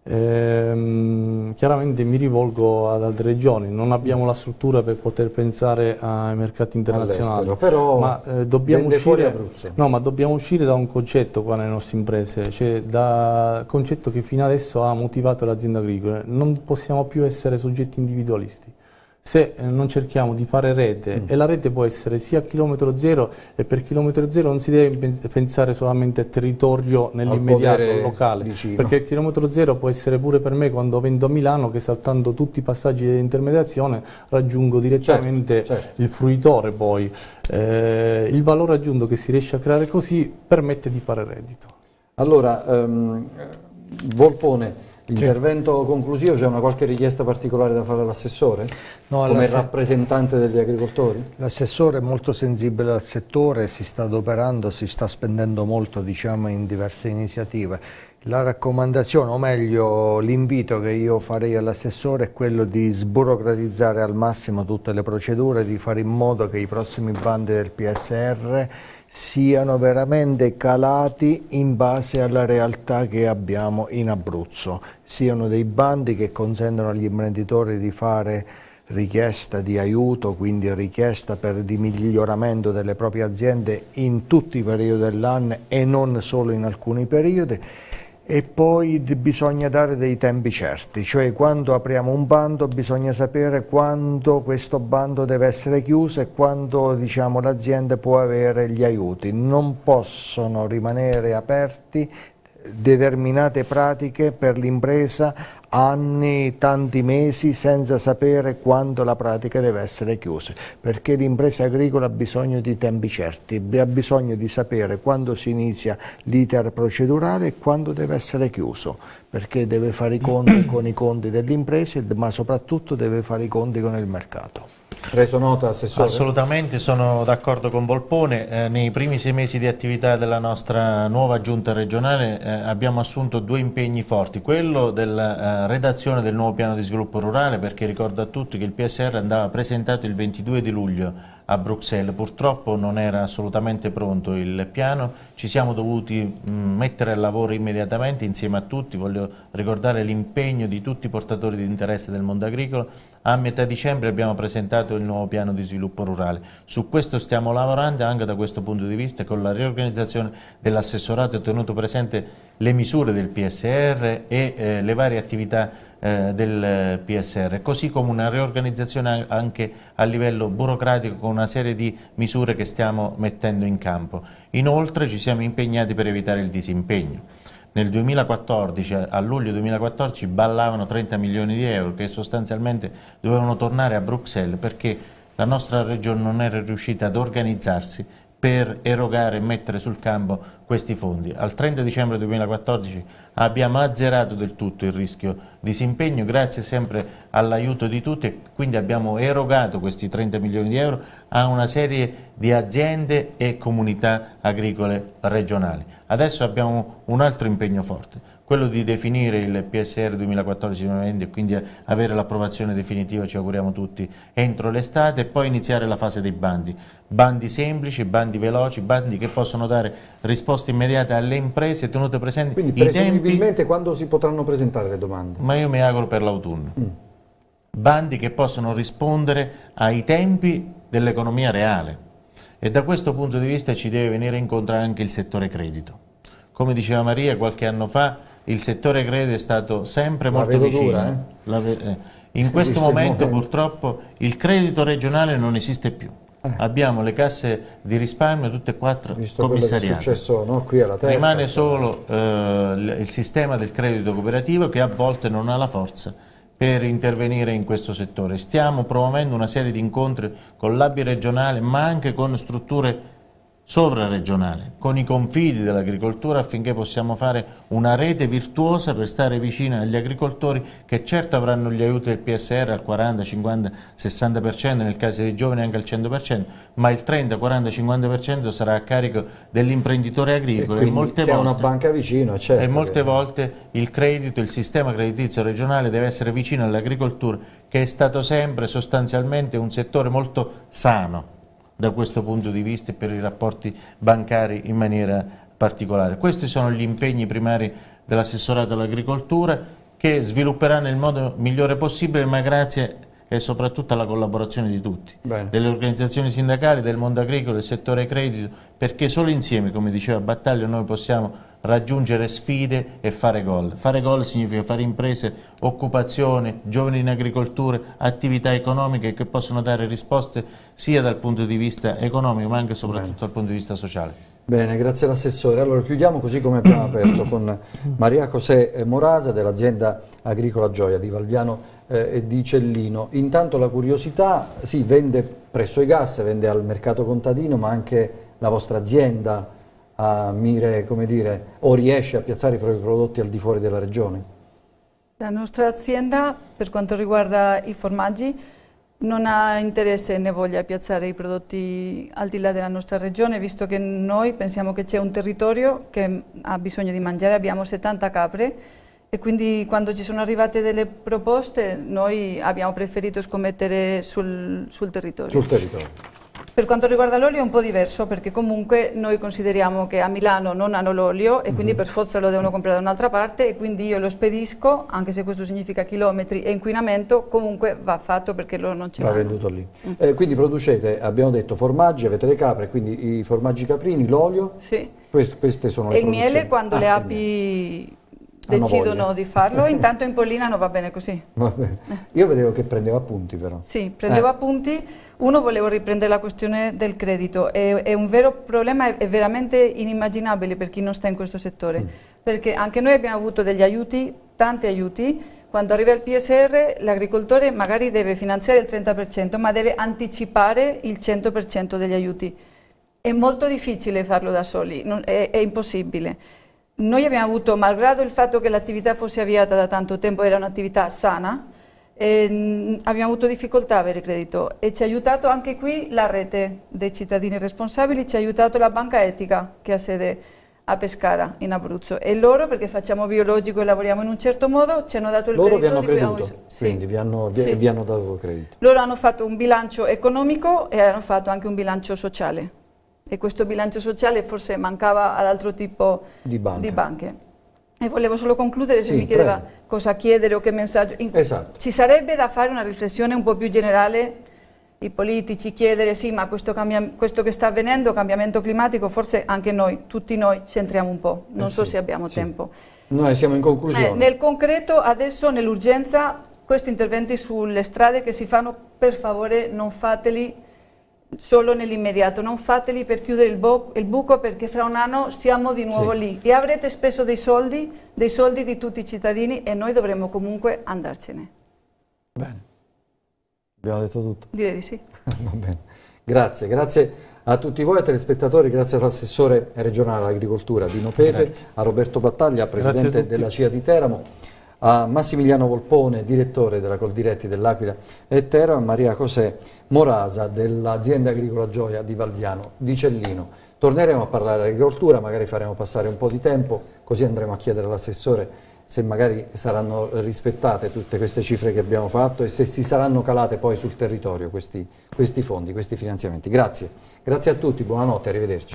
Ehm, chiaramente mi rivolgo ad altre regioni, non abbiamo la struttura per poter pensare ai mercati internazionali, però ma, eh, dobbiamo uscire, no, ma dobbiamo uscire da un concetto qua nelle nostre imprese, cioè da concetto che fino adesso ha motivato le aziende agricole, non possiamo più essere soggetti individualisti se eh, non cerchiamo di fare rete, mm. e la rete può essere sia a chilometro zero, e per chilometro zero non si deve pensare solamente a territorio nell'immediato locale, vicino. perché il chilometro zero può essere pure per me quando vendo a Milano che saltando tutti i passaggi di intermediazione raggiungo direttamente certo, certo. il fruitore poi. Eh, il valore aggiunto che si riesce a creare così permette di fare reddito. Allora, um, Volpone, L'intervento sì. conclusivo, c'è una qualche richiesta particolare da fare all'assessore? No, Come rappresentante degli agricoltori? L'assessore è molto sensibile al settore, si sta adoperando, si sta spendendo molto diciamo, in diverse iniziative. La raccomandazione, o meglio l'invito che io farei all'assessore è quello di sburocratizzare al massimo tutte le procedure, di fare in modo che i prossimi bandi del PSR siano veramente calati in base alla realtà che abbiamo in Abruzzo, siano dei bandi che consentono agli imprenditori di fare richiesta di aiuto, quindi richiesta per di miglioramento delle proprie aziende in tutti i periodi dell'anno e non solo in alcuni periodi e poi bisogna dare dei tempi certi, cioè quando apriamo un bando bisogna sapere quando questo bando deve essere chiuso e quando diciamo, l'azienda può avere gli aiuti. Non possono rimanere aperti eh, determinate pratiche per l'impresa anni, tanti mesi senza sapere quando la pratica deve essere chiusa, perché l'impresa agricola ha bisogno di tempi certi, ha bisogno di sapere quando si inizia l'iter procedurale e quando deve essere chiuso, perché deve fare i conti con i conti dell'impresa, ma soprattutto deve fare i conti con il mercato reso nota Assessore? Assolutamente, sono d'accordo con Volpone. Eh, nei primi sei mesi di attività della nostra nuova giunta regionale eh, abbiamo assunto due impegni forti. Quello della eh, redazione del nuovo piano di sviluppo rurale, perché ricordo a tutti che il PSR andava presentato il 22 di luglio a Bruxelles. Purtroppo non era assolutamente pronto il piano, ci siamo dovuti mm, mettere al lavoro immediatamente insieme a tutti, voglio ricordare l'impegno di tutti i portatori di interesse del mondo agricolo, a metà dicembre abbiamo presentato il nuovo piano di sviluppo rurale. Su questo stiamo lavorando anche da questo punto di vista con la riorganizzazione dell'assessorato e tenuto presente le misure del PSR e eh, le varie attività eh, del PSR, così come una riorganizzazione anche a livello burocratico con una serie di misure che stiamo mettendo in campo. Inoltre ci siamo impegnati per evitare il disimpegno. Nel 2014, a luglio 2014, ballavano 30 milioni di euro che sostanzialmente dovevano tornare a Bruxelles perché la nostra regione non era riuscita ad organizzarsi per erogare e mettere sul campo questi fondi. Al 30 dicembre 2014 abbiamo azzerato del tutto il rischio disimpegno grazie sempre all'aiuto di tutti quindi abbiamo erogato questi 30 milioni di euro a una serie di aziende e comunità agricole regionali. Adesso abbiamo un altro impegno forte, quello di definire il PSR 2014-2020 e quindi avere l'approvazione definitiva, ci auguriamo tutti, entro l'estate e poi iniziare la fase dei bandi. Bandi semplici, bandi veloci, bandi che possono dare risposte immediate alle imprese tenute presenti quindi, i tempi. Quindi presumibilmente quando si potranno presentare le domande? Ma io mi auguro per l'autunno. Mm. Bandi che possono rispondere ai tempi dell'economia reale e da questo punto di vista ci deve venire incontro anche il settore credito. Come diceva Maria qualche anno fa, il settore credito è stato sempre La molto vicino. Dura, eh? eh. eh. In questo momento purtroppo il credito regionale non esiste più. Eh. Abbiamo le casse di risparmio tutte e quattro Visto commissariate. Successo, no? terza, Rimane solo eh, il sistema del credito cooperativo che a volte non ha la forza per intervenire in questo settore. Stiamo promuovendo una serie di incontri con l'ABI regionale ma anche con strutture sovraregionale, con i confidi dell'agricoltura affinché possiamo fare una rete virtuosa per stare vicino agli agricoltori che certo avranno gli aiuti del PSR al 40, 50, 60%, nel caso dei giovani anche al 100%, ma il 30, 40, 50% sarà a carico dell'imprenditore agricolo. E, e molte volte, una banca vicino, certo. E molte che... volte il credito, il sistema creditizio regionale deve essere vicino all'agricoltura che è stato sempre sostanzialmente un settore molto sano da questo punto di vista e per i rapporti bancari in maniera particolare. Questi sono gli impegni primari dell'assessorato all'agricoltura che svilupperà nel modo migliore possibile ma grazie e soprattutto alla collaborazione di tutti, Bene. delle organizzazioni sindacali, del mondo agricolo, del settore credito, perché solo insieme, come diceva Battaglio, noi possiamo raggiungere sfide e fare gol. Fare gol significa fare imprese, occupazione, giovani in agricoltura, attività economiche che possono dare risposte sia dal punto di vista economico ma anche e soprattutto Bene. dal punto di vista sociale. Bene, grazie all'assessore. Allora chiudiamo così come abbiamo aperto con Maria José Morasa dell'azienda agricola Gioia di Valviano eh, di Cellino. Intanto la curiosità, sì, vende presso i gas, vende al mercato contadino, ma anche la vostra azienda a mire, come dire, o riesce a piazzare i propri prodotti al di fuori della regione? La nostra azienda, per quanto riguarda i formaggi, non ha interesse né voglia a piazzare i prodotti al di là della nostra regione, visto che noi pensiamo che c'è un territorio che ha bisogno di mangiare, abbiamo 70 capre, e quindi quando ci sono arrivate delle proposte noi abbiamo preferito scommettere sul, sul territorio. Sul territorio. Per quanto riguarda l'olio è un po' diverso perché comunque noi consideriamo che a Milano non hanno l'olio e quindi mhm. per forza lo devono comprare da un'altra parte e quindi io lo spedisco, anche se questo significa chilometri e inquinamento, comunque va fatto perché loro non ce l'hanno. Va venduto lì. Mm. Eh, quindi producete, abbiamo detto, formaggi, avete le capre, quindi i formaggi caprini, l'olio. Sì. Queste, sono le e il miele quando ah, le api decidono voglia. di farlo, intanto in Pollina non va bene così. Va bene. Io vedevo che prendeva appunti però. Sì, prendeva eh. Uno, volevo riprendere la questione del credito. È, è un vero problema, è, è, veramente inimmaginabile per chi non sta in questo settore, mm. perché anche noi abbiamo avuto degli aiuti, tanti aiuti. Quando arriva il PSR l'agricoltore magari deve finanziare il 30%, ma deve anticipare il 100% degli aiuti. È molto difficile farlo da soli, non, è, è impossibile. Noi abbiamo avuto, malgrado il fatto che l'attività fosse avviata da tanto tempo, era un'attività sana, ehm, abbiamo avuto difficoltà a avere credito e ci ha aiutato anche qui la rete dei cittadini responsabili, ci ha aiutato la banca etica che ha sede a Pescara in Abruzzo e loro perché facciamo biologico e lavoriamo in un certo modo ci hanno dato il loro credito. Loro vi hanno creduto, abbiamo... quindi sì. vi, hanno, vi, sì. vi hanno dato credito. Loro hanno fatto un bilancio economico e hanno fatto anche un bilancio sociale e questo bilancio sociale forse mancava ad altro tipo di banche. Di banche. E volevo solo concludere se sì, mi chiedeva prego. cosa chiedere o che messaggio. In, esatto. Ci sarebbe da fare una riflessione un po' più generale, i politici chiedere sì ma questo, questo che sta avvenendo, cambiamento climatico, forse anche noi, tutti noi c'entriamo un po', non eh so sì, se abbiamo sì. tempo. Noi eh, siamo in conclusione. Eh, nel concreto adesso nell'urgenza questi interventi sulle strade che si fanno per favore non fateli solo nell'immediato, non fateli per chiudere il, il, buco perché fra un anno siamo di nuovo sì. lì e avrete speso dei soldi, dei soldi di tutti i cittadini e noi dovremo comunque andarcene. Bene, abbiamo detto tutto. Direi di sì. Va bene, grazie, grazie a tutti voi, a telespettatori, grazie all'assessore regionale all'agricoltura Dino Pepe, grazie. a Roberto Battaglia, presidente della CIA di Teramo a Massimiliano Volpone, direttore della Coldiretti dell'Aquila e Terra, a Maria José Morasa dell'azienda agricola Gioia di Valviano di Cellino. Torneremo a parlare di agricoltura, magari faremo passare un po' di tempo, così andremo a chiedere all'assessore se magari saranno rispettate tutte queste cifre che abbiamo fatto e se si saranno calate poi sul territorio questi, questi fondi, questi finanziamenti. Grazie, grazie a tutti, buonanotte, arrivederci.